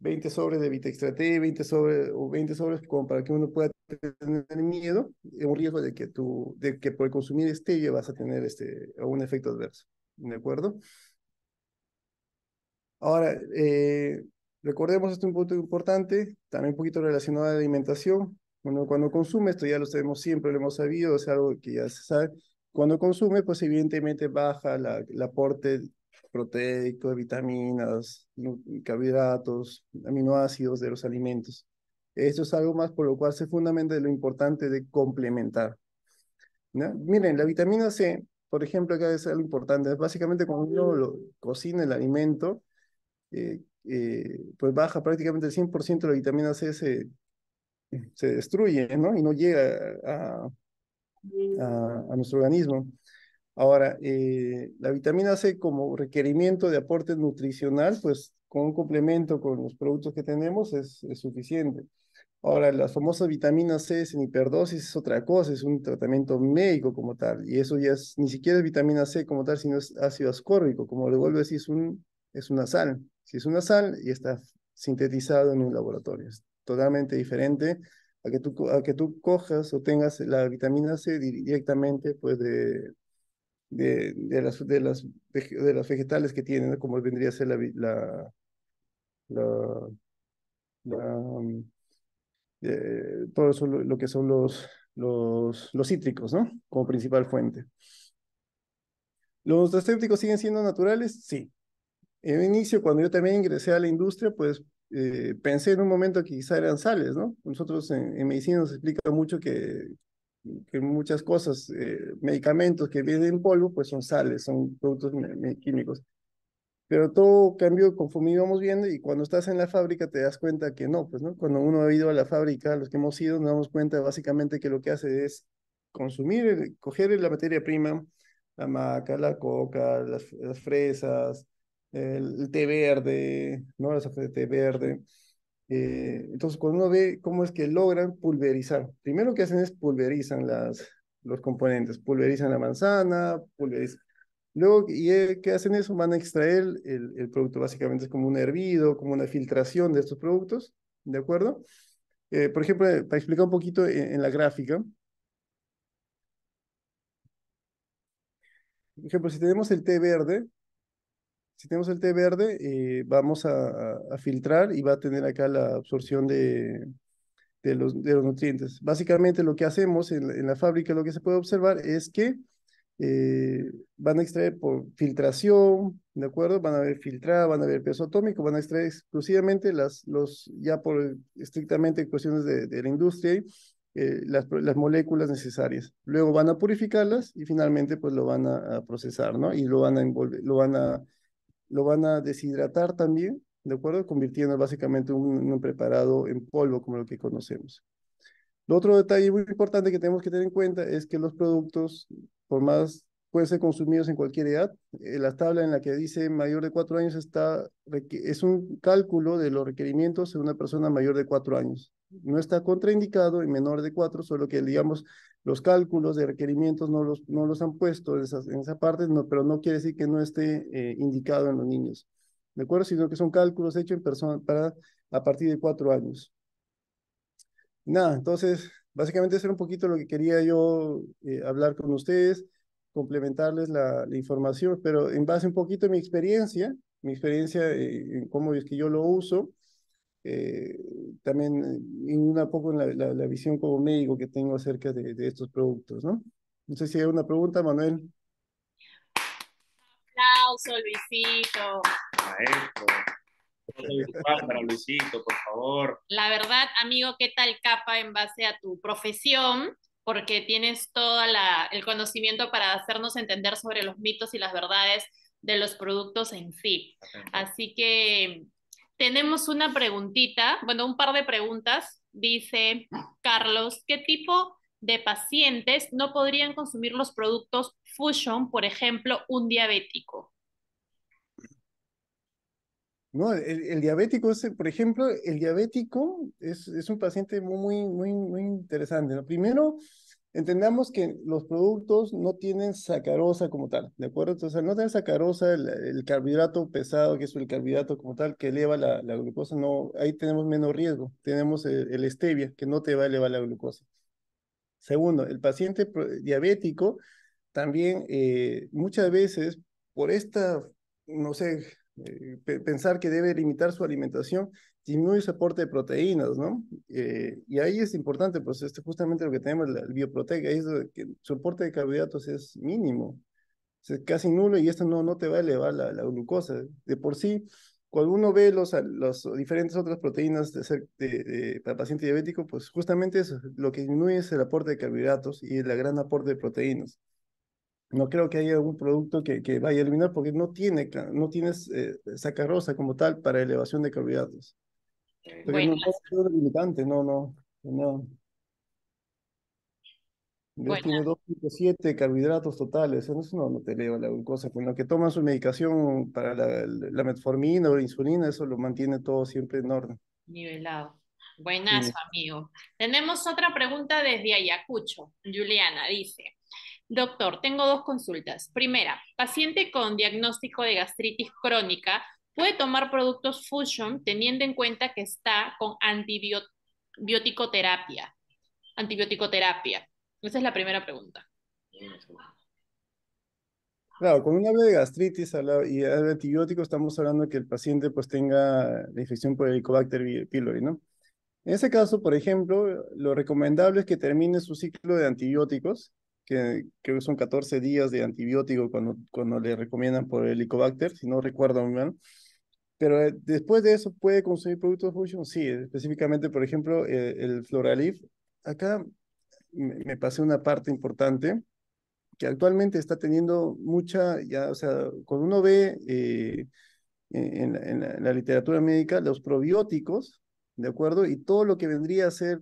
20 sobres de T, 20 sobres o 20 sobres como para que uno pueda tener miedo, un riesgo de que tú, de que por consumir stevia vas a tener este, un efecto adverso, ¿de acuerdo? Ahora, eh, recordemos esto es un punto importante, también un poquito relacionado a la alimentación. Bueno, cuando consume, esto ya lo sabemos siempre, lo hemos sabido, es algo que ya se sabe. Cuando consume, pues evidentemente baja la, el aporte proteico, de vitaminas, carbohidratos, aminoácidos de los alimentos. Esto es algo más por lo cual se fundamenta lo importante de complementar. Miren, la vitamina C, por ejemplo, acá es algo importante. es Básicamente, cuando uno mm. lo cocina el alimento, eh, eh, pues baja prácticamente el 100% de la vitamina C se, se destruye, ¿no? Y no llega a, a, nuestro organismo. Ahora, eh, la vitamina C como requerimiento de aporte nutricional, pues con un complemento con los productos que tenemos es, suficiente. Ahora, las famosas vitaminas C en hiperdosis es otra cosa, es un tratamiento médico como tal, y eso ya es, ni siquiera es vitamina C como tal, sino es ácido ascórbico, como le vuelvo a decir, es, un, es una sal. Si es una sal y está sintetizado en un laboratorio. Es totalmente diferente a que tú, a que tú cojas o tengas la vitamina C directamente pues, de, de, de, las, de, las, de las vegetales que tienen, como vendría a ser la, la, la, um, eh, todo eso, lo, que son los, los, los cítricos, ¿no? Como principal fuente. ¿Los nutracéuticos siguen siendo naturales? Sí en un inicio, cuando yo también ingresé a la industria, pues eh, pensé en un momento que quizá eran sales, ¿no? Nosotros en, medicina nos explica mucho que, que muchas cosas, eh, medicamentos que vienen en polvo, pues son sales, son productos químicos. Pero todo cambió conforme íbamos viendo y cuando estás en la fábrica te das cuenta que no, pues, ¿no? Cuando uno ha ido a la fábrica, los que hemos ido, nos damos cuenta básicamente que lo que hace es consumir, eh, coger la materia prima, la maca, la coca, las fresas, el té verde, ¿no? El café de té verde. Eh, entonces, cuando uno ve cómo es que logran pulverizar, primero que hacen es pulverizan las, los componentes, pulverizan la manzana, pulverizan. Luego, ¿y eh, qué hacen eso? Van a extraer el, el, producto, básicamente es como un hervido, como una filtración de estos productos, ¿de acuerdo? Eh, por ejemplo, para explicar un poquito en la gráfica, por ejemplo, si tenemos el té verde, si tenemos el té verde, eh, vamos a, filtrar y va a tener acá la absorción de, de, los, de los nutrientes. Básicamente lo que hacemos en, la fábrica, lo que se puede observar es que eh, van a extraer por filtración, ¿de acuerdo? Van a ver filtrada, van a ver peso atómico, van a extraer exclusivamente las, los, ya por estrictamente cuestiones de, la industria, eh, las, las, moléculas necesarias. Luego van a purificarlas y finalmente pues lo van a, procesar, ¿no? Y lo van a lo van a lo van a deshidratar también, ¿de acuerdo? Convirtiendo básicamente un, un preparado en polvo como lo que conocemos. Lo otro detalle muy importante que tenemos que tener en cuenta es que los productos, por más pueden ser consumidos en cualquier edad, eh, la tabla en la que dice mayor de cuatro años está, es un cálculo de los requerimientos de una persona mayor de cuatro años. No está contraindicado en menor de cuatro, solo que digamos los cálculos de requerimientos no los, no los han puesto en, en esa parte, pero no quiere decir que no esté eh, indicado en los niños, ¿de acuerdo? Sino que son cálculos hechos en persona para, a partir de cuatro años. Nada, entonces, básicamente eso era un poquito lo que quería yo eh, hablar con ustedes, complementarles la, información, pero en base un poquito a mi experiencia, mi experiencia, eh, en cómo es que yo lo uso, eh, también eh, un poco en la, visión como médico que tengo acerca de, estos productos, ¿no? No sé si hay una pregunta, Manuel. Aplauso, Luisito. Maestro. Para Luisito, por favor. La verdad, amigo, ¿qué tal capa en base a tu profesión? Porque tienes todo el conocimiento para hacernos entender sobre los mitos y las verdades de los productos en sí. Así que tenemos una preguntita, bueno, un par de preguntas. Dice Carlos, ¿qué tipo de pacientes no podrían consumir los productos Fusion, por ejemplo, un diabético? No, el, diabético, es, por ejemplo, el diabético es, un paciente muy, muy, muy interesante. Primero, entendamos que los productos no tienen sacarosa como tal, ¿de acuerdo? Entonces, al no tener sacarosa, el, carbohidrato pesado, que es el carbohidrato como tal, que eleva la, la glucosa, no, ahí tenemos menos riesgo. Tenemos el, stevia, que no te va a elevar la glucosa. Segundo, el paciente diabético también eh, muchas veces por esta, no sé, eh, pensar que debe limitar su alimentación, disminuye su aporte de proteínas, ¿no? Eh, y ahí es importante, pues este, justamente lo que tenemos, el bioprotega bioproteca, es que su aporte de carbohidratos es mínimo, es casi nulo y esto no, no te va a elevar la, glucosa. De por sí, cuando uno ve los, los diferentes otras proteínas de para paciente diabético, pues justamente es lo que disminuye es el aporte de carbohidratos y el gran aporte de proteínas. No creo que haya algún producto que, que vaya a eliminar porque no tiene, no tienes eh, sacarosa como tal para elevación de carbohidratos. Pero no no, no, no. Tiene 2.7 carbohidratos totales, eso no, te eleva la glucosa. Con pues, lo que toma su medicación para la, metformina o la insulina, eso lo mantiene todo siempre en orden. Nivelado. Buenazo, amigo. Tenemos otra pregunta desde Ayacucho. Juliana dice, doctor, tengo dos consultas. Primera, paciente con diagnóstico de gastritis crónica puede tomar productos Fusion teniendo en cuenta que está con antibiótico-terapia? Antibiótico-terapia. Esa es la primera pregunta. Claro, cuando uno habla de gastritis y de antibiótico, estamos hablando de que el paciente pues tenga la infección por Helicobacter pylori, ¿no? En ese caso, por ejemplo, lo recomendable es que termine su ciclo de antibióticos, que creo que son 14 días de antibiótico cuando, cuando le recomiendan por Helicobacter, si no recuerdo mal. Pero eh, después de eso, ¿puede consumir productos Fusion? Sí, específicamente, por ejemplo, eh, el Floralif. Acá me, pasé una parte importante que actualmente está teniendo mucha, ya, o sea, cuando uno ve eh, en, la, literatura médica los probióticos, ¿de acuerdo? Y todo lo que vendría a ser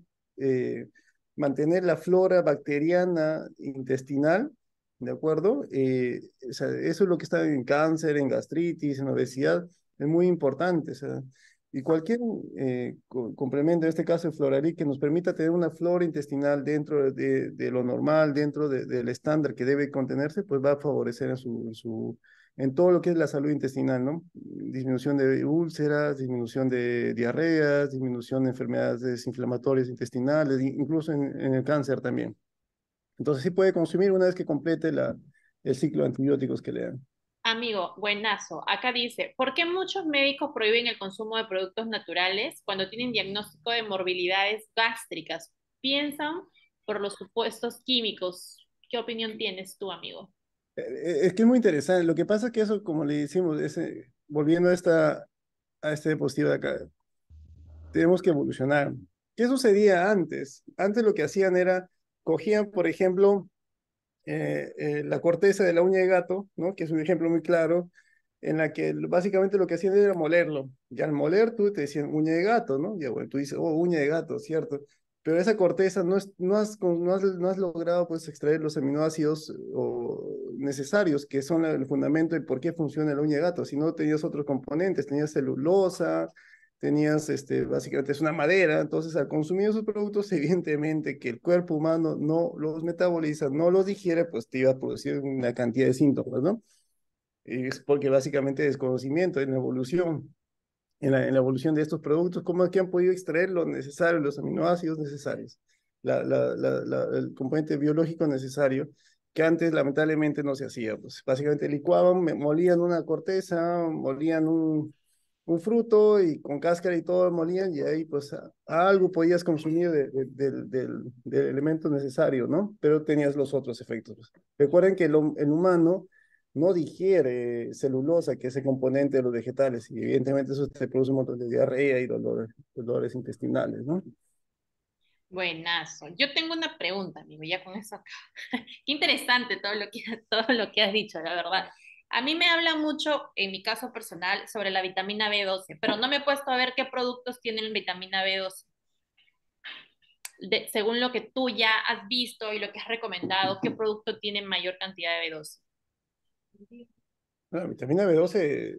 mantener la flora bacteriana intestinal, ¿de acuerdo? o sea, eso es lo que está en cáncer, en gastritis, en obesidad, es muy importante. y cualquier eh, complemento, en este caso el Floralí, que nos permita tener una flora intestinal dentro de, lo normal, dentro del estándar que debe contenerse, pues va a favorecer en su, su, en todo lo que es la salud intestinal, ¿no? Disminución de úlceras, disminución de diarreas, disminución de enfermedades inflamatorias intestinales, incluso en, el cáncer también. Entonces sí puede consumir una vez que complete la, el ciclo de antibióticos que le dan. Amigo, buenazo. Acá dice, ¿por qué muchos médicos prohíben el consumo de productos naturales cuando tienen diagnóstico de morbilidades gástricas? Piensan por los supuestos químicos. ¿Qué opinión tienes tú, amigo? Eh, es que es muy interesante. Lo que pasa es que eso, como le decimos, volviendo a, esta, a este dispositivo de acá, tenemos que evolucionar. ¿Qué sucedía antes? Antes lo que hacían era, cogían, por ejemplo, eh, eh, la corteza de la uña de gato, ¿no? que es un ejemplo muy claro, en la que básicamente lo que hacían era molerlo. Y al moler tú te decían uña de gato, ¿no? Y bueno, tú dices, oh, uña de gato, ¿cierto? Pero esa corteza no, es, no, has, logrado pues, extraer los aminoácidos necesarios, que son el fundamento de por qué funciona la uña de gato. Si no, tenías otros componentes, tenías celulosa, tenías este, básicamente es una madera, entonces al consumir esos productos, evidentemente que el cuerpo humano no los metaboliza, no los digiere, pues te iba a producir una cantidad de síntomas, ¿no? Es porque básicamente desconocimiento en la evolución, en la, en la evolución de estos productos, cómo es que han podido extraer lo necesario, los aminoácidos necesarios, la, la, el componente biológico necesario que antes lamentablemente no se hacía, pues básicamente licuaban, molían una corteza, molían un, un fruto y con cáscara y todo molían y ahí pues algo podías consumir del, elemento necesario, ¿no? Pero tenías los otros efectos. Pues. Recuerden que el, humano no digiere celulosa, que es el componente de los vegetales, y evidentemente eso te produce un montón de diarrea y dolores, dolores intestinales, ¿no? Buenazo. Yo tengo una pregunta, amigo, ya con eso acá. Qué interesante todo lo que, todo lo que has dicho, la verdad. A mí me habla mucho, en mi caso personal, sobre la vitamina B12, pero no me he puesto a ver qué productos tienen vitamina B12. según lo que tú ya has visto y lo que has recomendado, ¿qué producto tiene mayor cantidad de B12? La vitamina B12,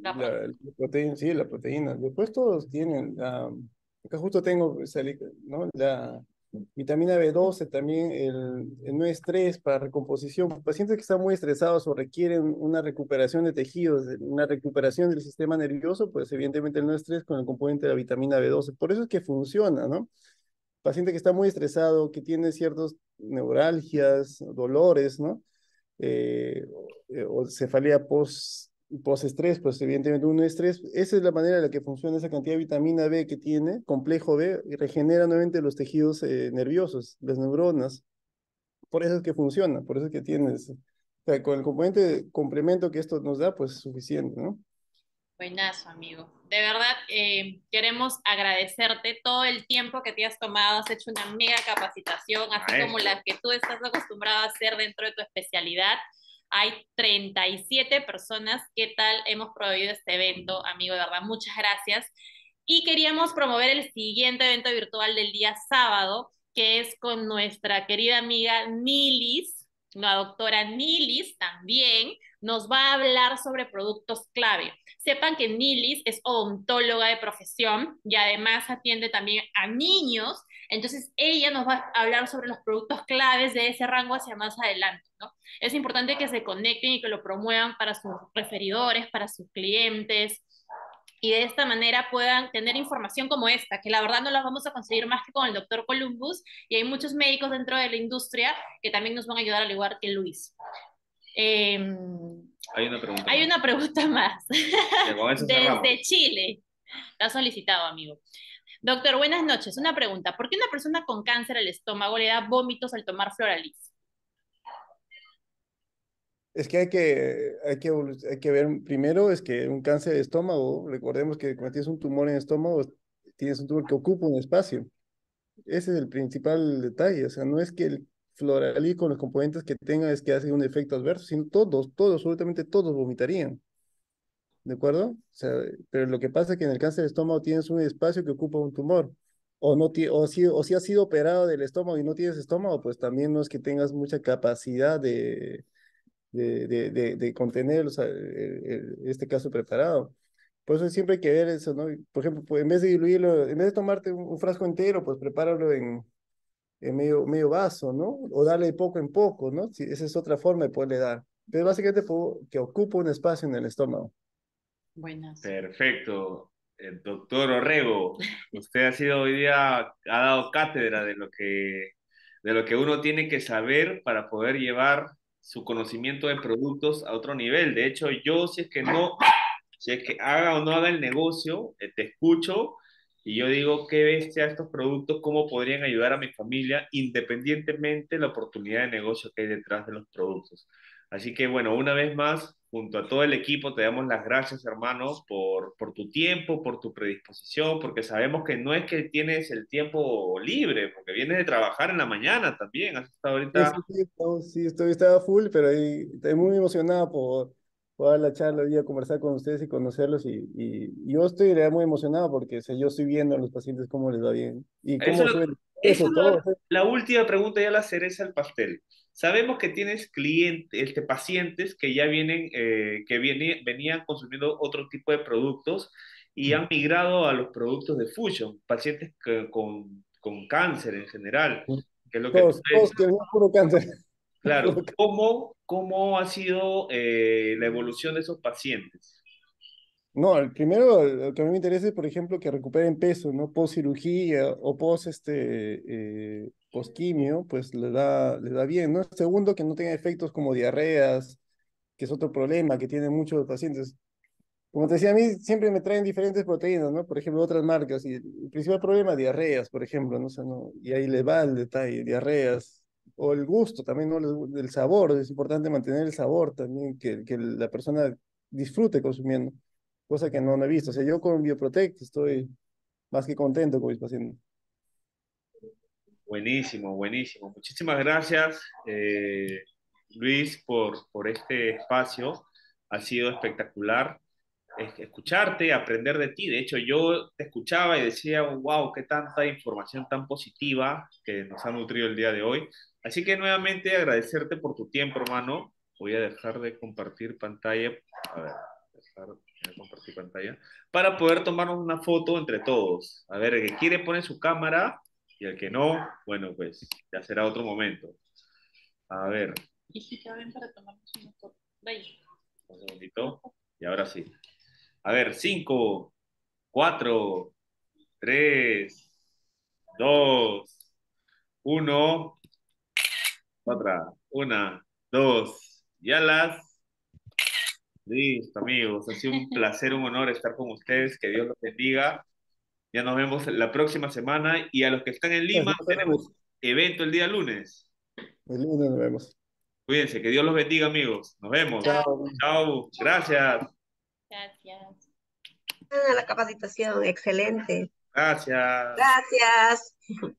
la, proteína, sí, la proteína. Después todos tienen, ah, acá justo tengo, ¿no? la, Vitamina B12 también, el, no estrés para recomposición. Pacientes que están muy estresados o requieren una recuperación de tejidos, una recuperación del sistema nervioso, pues evidentemente el no estrés con el componente de la vitamina B12. Por eso es que funciona, ¿no? Paciente que está muy estresado, que tiene ciertas neuralgias, dolores, ¿no? Eh, eh, o cefalea post postestrés, pues evidentemente un estrés, esa es la manera en la que funciona esa cantidad de vitamina B que tiene, complejo B, y regenera nuevamente los tejidos eh, nerviosos, las neuronas. Por eso es que funciona, por eso es que tienes, sea, con el componente, complemento que esto nos da, pues es suficiente, ¿no? Buenazo, amigo. De verdad, eh, queremos agradecerte todo el tiempo que te has tomado. Has hecho una mega capacitación, así como la que tú estás acostumbrado a hacer dentro de tu especialidad hay 37 personas. ¿Qué tal hemos proveído este evento, amigo? De verdad, muchas gracias. Y queríamos promover el siguiente evento virtual del día sábado, que es con nuestra querida amiga Nilis, la doctora Nilis también nos va a hablar sobre productos clave. Sepan que Nilis es odontóloga de profesión y además atiende también a niños entonces, ella nos va a hablar sobre los productos claves de ese rango hacia más adelante, ¿no? Es importante que se conecten y que lo promuevan para sus referidores, para sus clientes, y de esta manera puedan tener información como esta, que la verdad no la vamos a conseguir más que con el doctor Columbus, y hay muchos médicos dentro de la industria que también nos van a ayudar al igual que Luis. Em, hay una pregunta. Hay más. una pregunta más. Desde Chile. La ha solicitado, amigo. Doctor, buenas noches. Una pregunta. ¿Por qué una persona con cáncer al estómago le da vómitos al tomar Floralis? Es que hay que, hay que, hay que ver primero, es que un cáncer de estómago, recordemos que cuando tienes un tumor en el estómago, tienes un tumor que ocupa un espacio. Ese es el principal detalle, o sea, no es que el floralis con los componentes que tenga es que hace un efecto adverso, sino todos, todos, absolutamente todos vomitarían. ¿de acuerdo? O sea, pero lo que pasa es que en el cáncer de estómago tienes un espacio que ocupa un tumor, o, no o, si, o si has sido operado del estómago y no tienes estómago, pues también no es que tengas mucha capacidad de, de, de, de, contener e, e, este caso preparado. Por eso siempre hay que ver eso, ¿no? Por ejemplo, pues, en vez de diluirlo, en vez de tomarte un, frasco entero, pues prepáralo en, en medio, medio vaso, ¿no? O darle poco en poco, ¿no? esa es otra forma de poderle dar. Pero básicamente que ocupa un espacio en el estómago. Buenas. Perfecto. Eh, doctor Orrego, usted ha sido hoy día, ha dado cátedra de lo que, de lo que uno tiene que saber para poder llevar su conocimiento de productos a otro nivel. De hecho, yo si es que no, si es que haga o no haga el negocio, eh, te escucho y yo digo, qué bestia estos productos, cómo podrían ayudar a mi familia independientemente de la oportunidad de negocio que hay detrás de los productos. Así que bueno, una vez más, junto a todo el equipo te damos las gracias, hermanos, por, por tu tiempo, por tu predisposición, porque sabemos que no es que tienes el tiempo libre, porque vienes de trabajar en la mañana también. Has ahorita... Sí, estoy, estaba full, pero estoy muy emocionado por, poder la charla hoy conversar con ustedes y conocerlos. Y, yo estoy muy emocionado porque yo estoy viendo a los pacientes cómo les va bien y cómo la última pregunta ya la cereza el pastel. Sabemos que tienes clientes, este, pacientes que ya vienen, eh, que venían consumiendo otro tipo de productos y han migrado a los productos de Fusion, pacientes con, con, cáncer en general. Que lo que todos puro cáncer. Claro, ¿cómo, cómo ha sido eh, la evolución de esos pacientes? No, el primero, lo que a mí me interesa es, por ejemplo, que recuperen peso, ¿no? Post cirugía o post este eh, quimio, pues le da, le da bien, ¿no? Segundo, que no tenga efectos como diarreas, que es otro problema que tienen muchos pacientes. Como te decía, a mí siempre me traen diferentes proteínas, ¿no? Por ejemplo, otras marcas. Y el principal problema, diarreas, por ejemplo, ¿no? O sea, no y ahí le va el detalle, diarreas. O el gusto también, ¿no? El sabor, es importante mantener el sabor también, que, que la persona disfrute consumiendo cosa que no, he visto. O sea, yo con Bioprotect estoy más que contento con mis pacientes. Buenísimo, buenísimo. Muchísimas gracias, eh, Luis, por, por este espacio. Ha sido espectacular escucharte, aprender de ti. De hecho, yo te escuchaba y decía, wow, qué tanta información tan positiva que nos ha nutrido el día de hoy. Así que nuevamente agradecerte por tu tiempo, hermano. Voy a dejar de compartir pantalla. A ver, dejar compartir pantalla. Para poder tomarnos una foto entre todos. A ver, el que quiere pone su cámara y el que no, bueno, pues ya será otro momento. A ver. ¿Y si ven para tomarnos una foto. ¿Veis? Un segundito. Y ahora sí. A ver, cinco, cuatro, tres, dos, uno. Otra. Una, dos. Y alas Listo, amigos. Ha sido un placer, un honor estar con ustedes. Que Dios los bendiga. Ya nos vemos la próxima semana. Y a los que están en Lima, tenemos evento el día lunes. El lunes nos vemos. Cuídense, que Dios los bendiga, amigos. Nos vemos. Chao. Chao. Gracias. Gracias. Ah, la capacitación, excelente. Gracias. Gracias.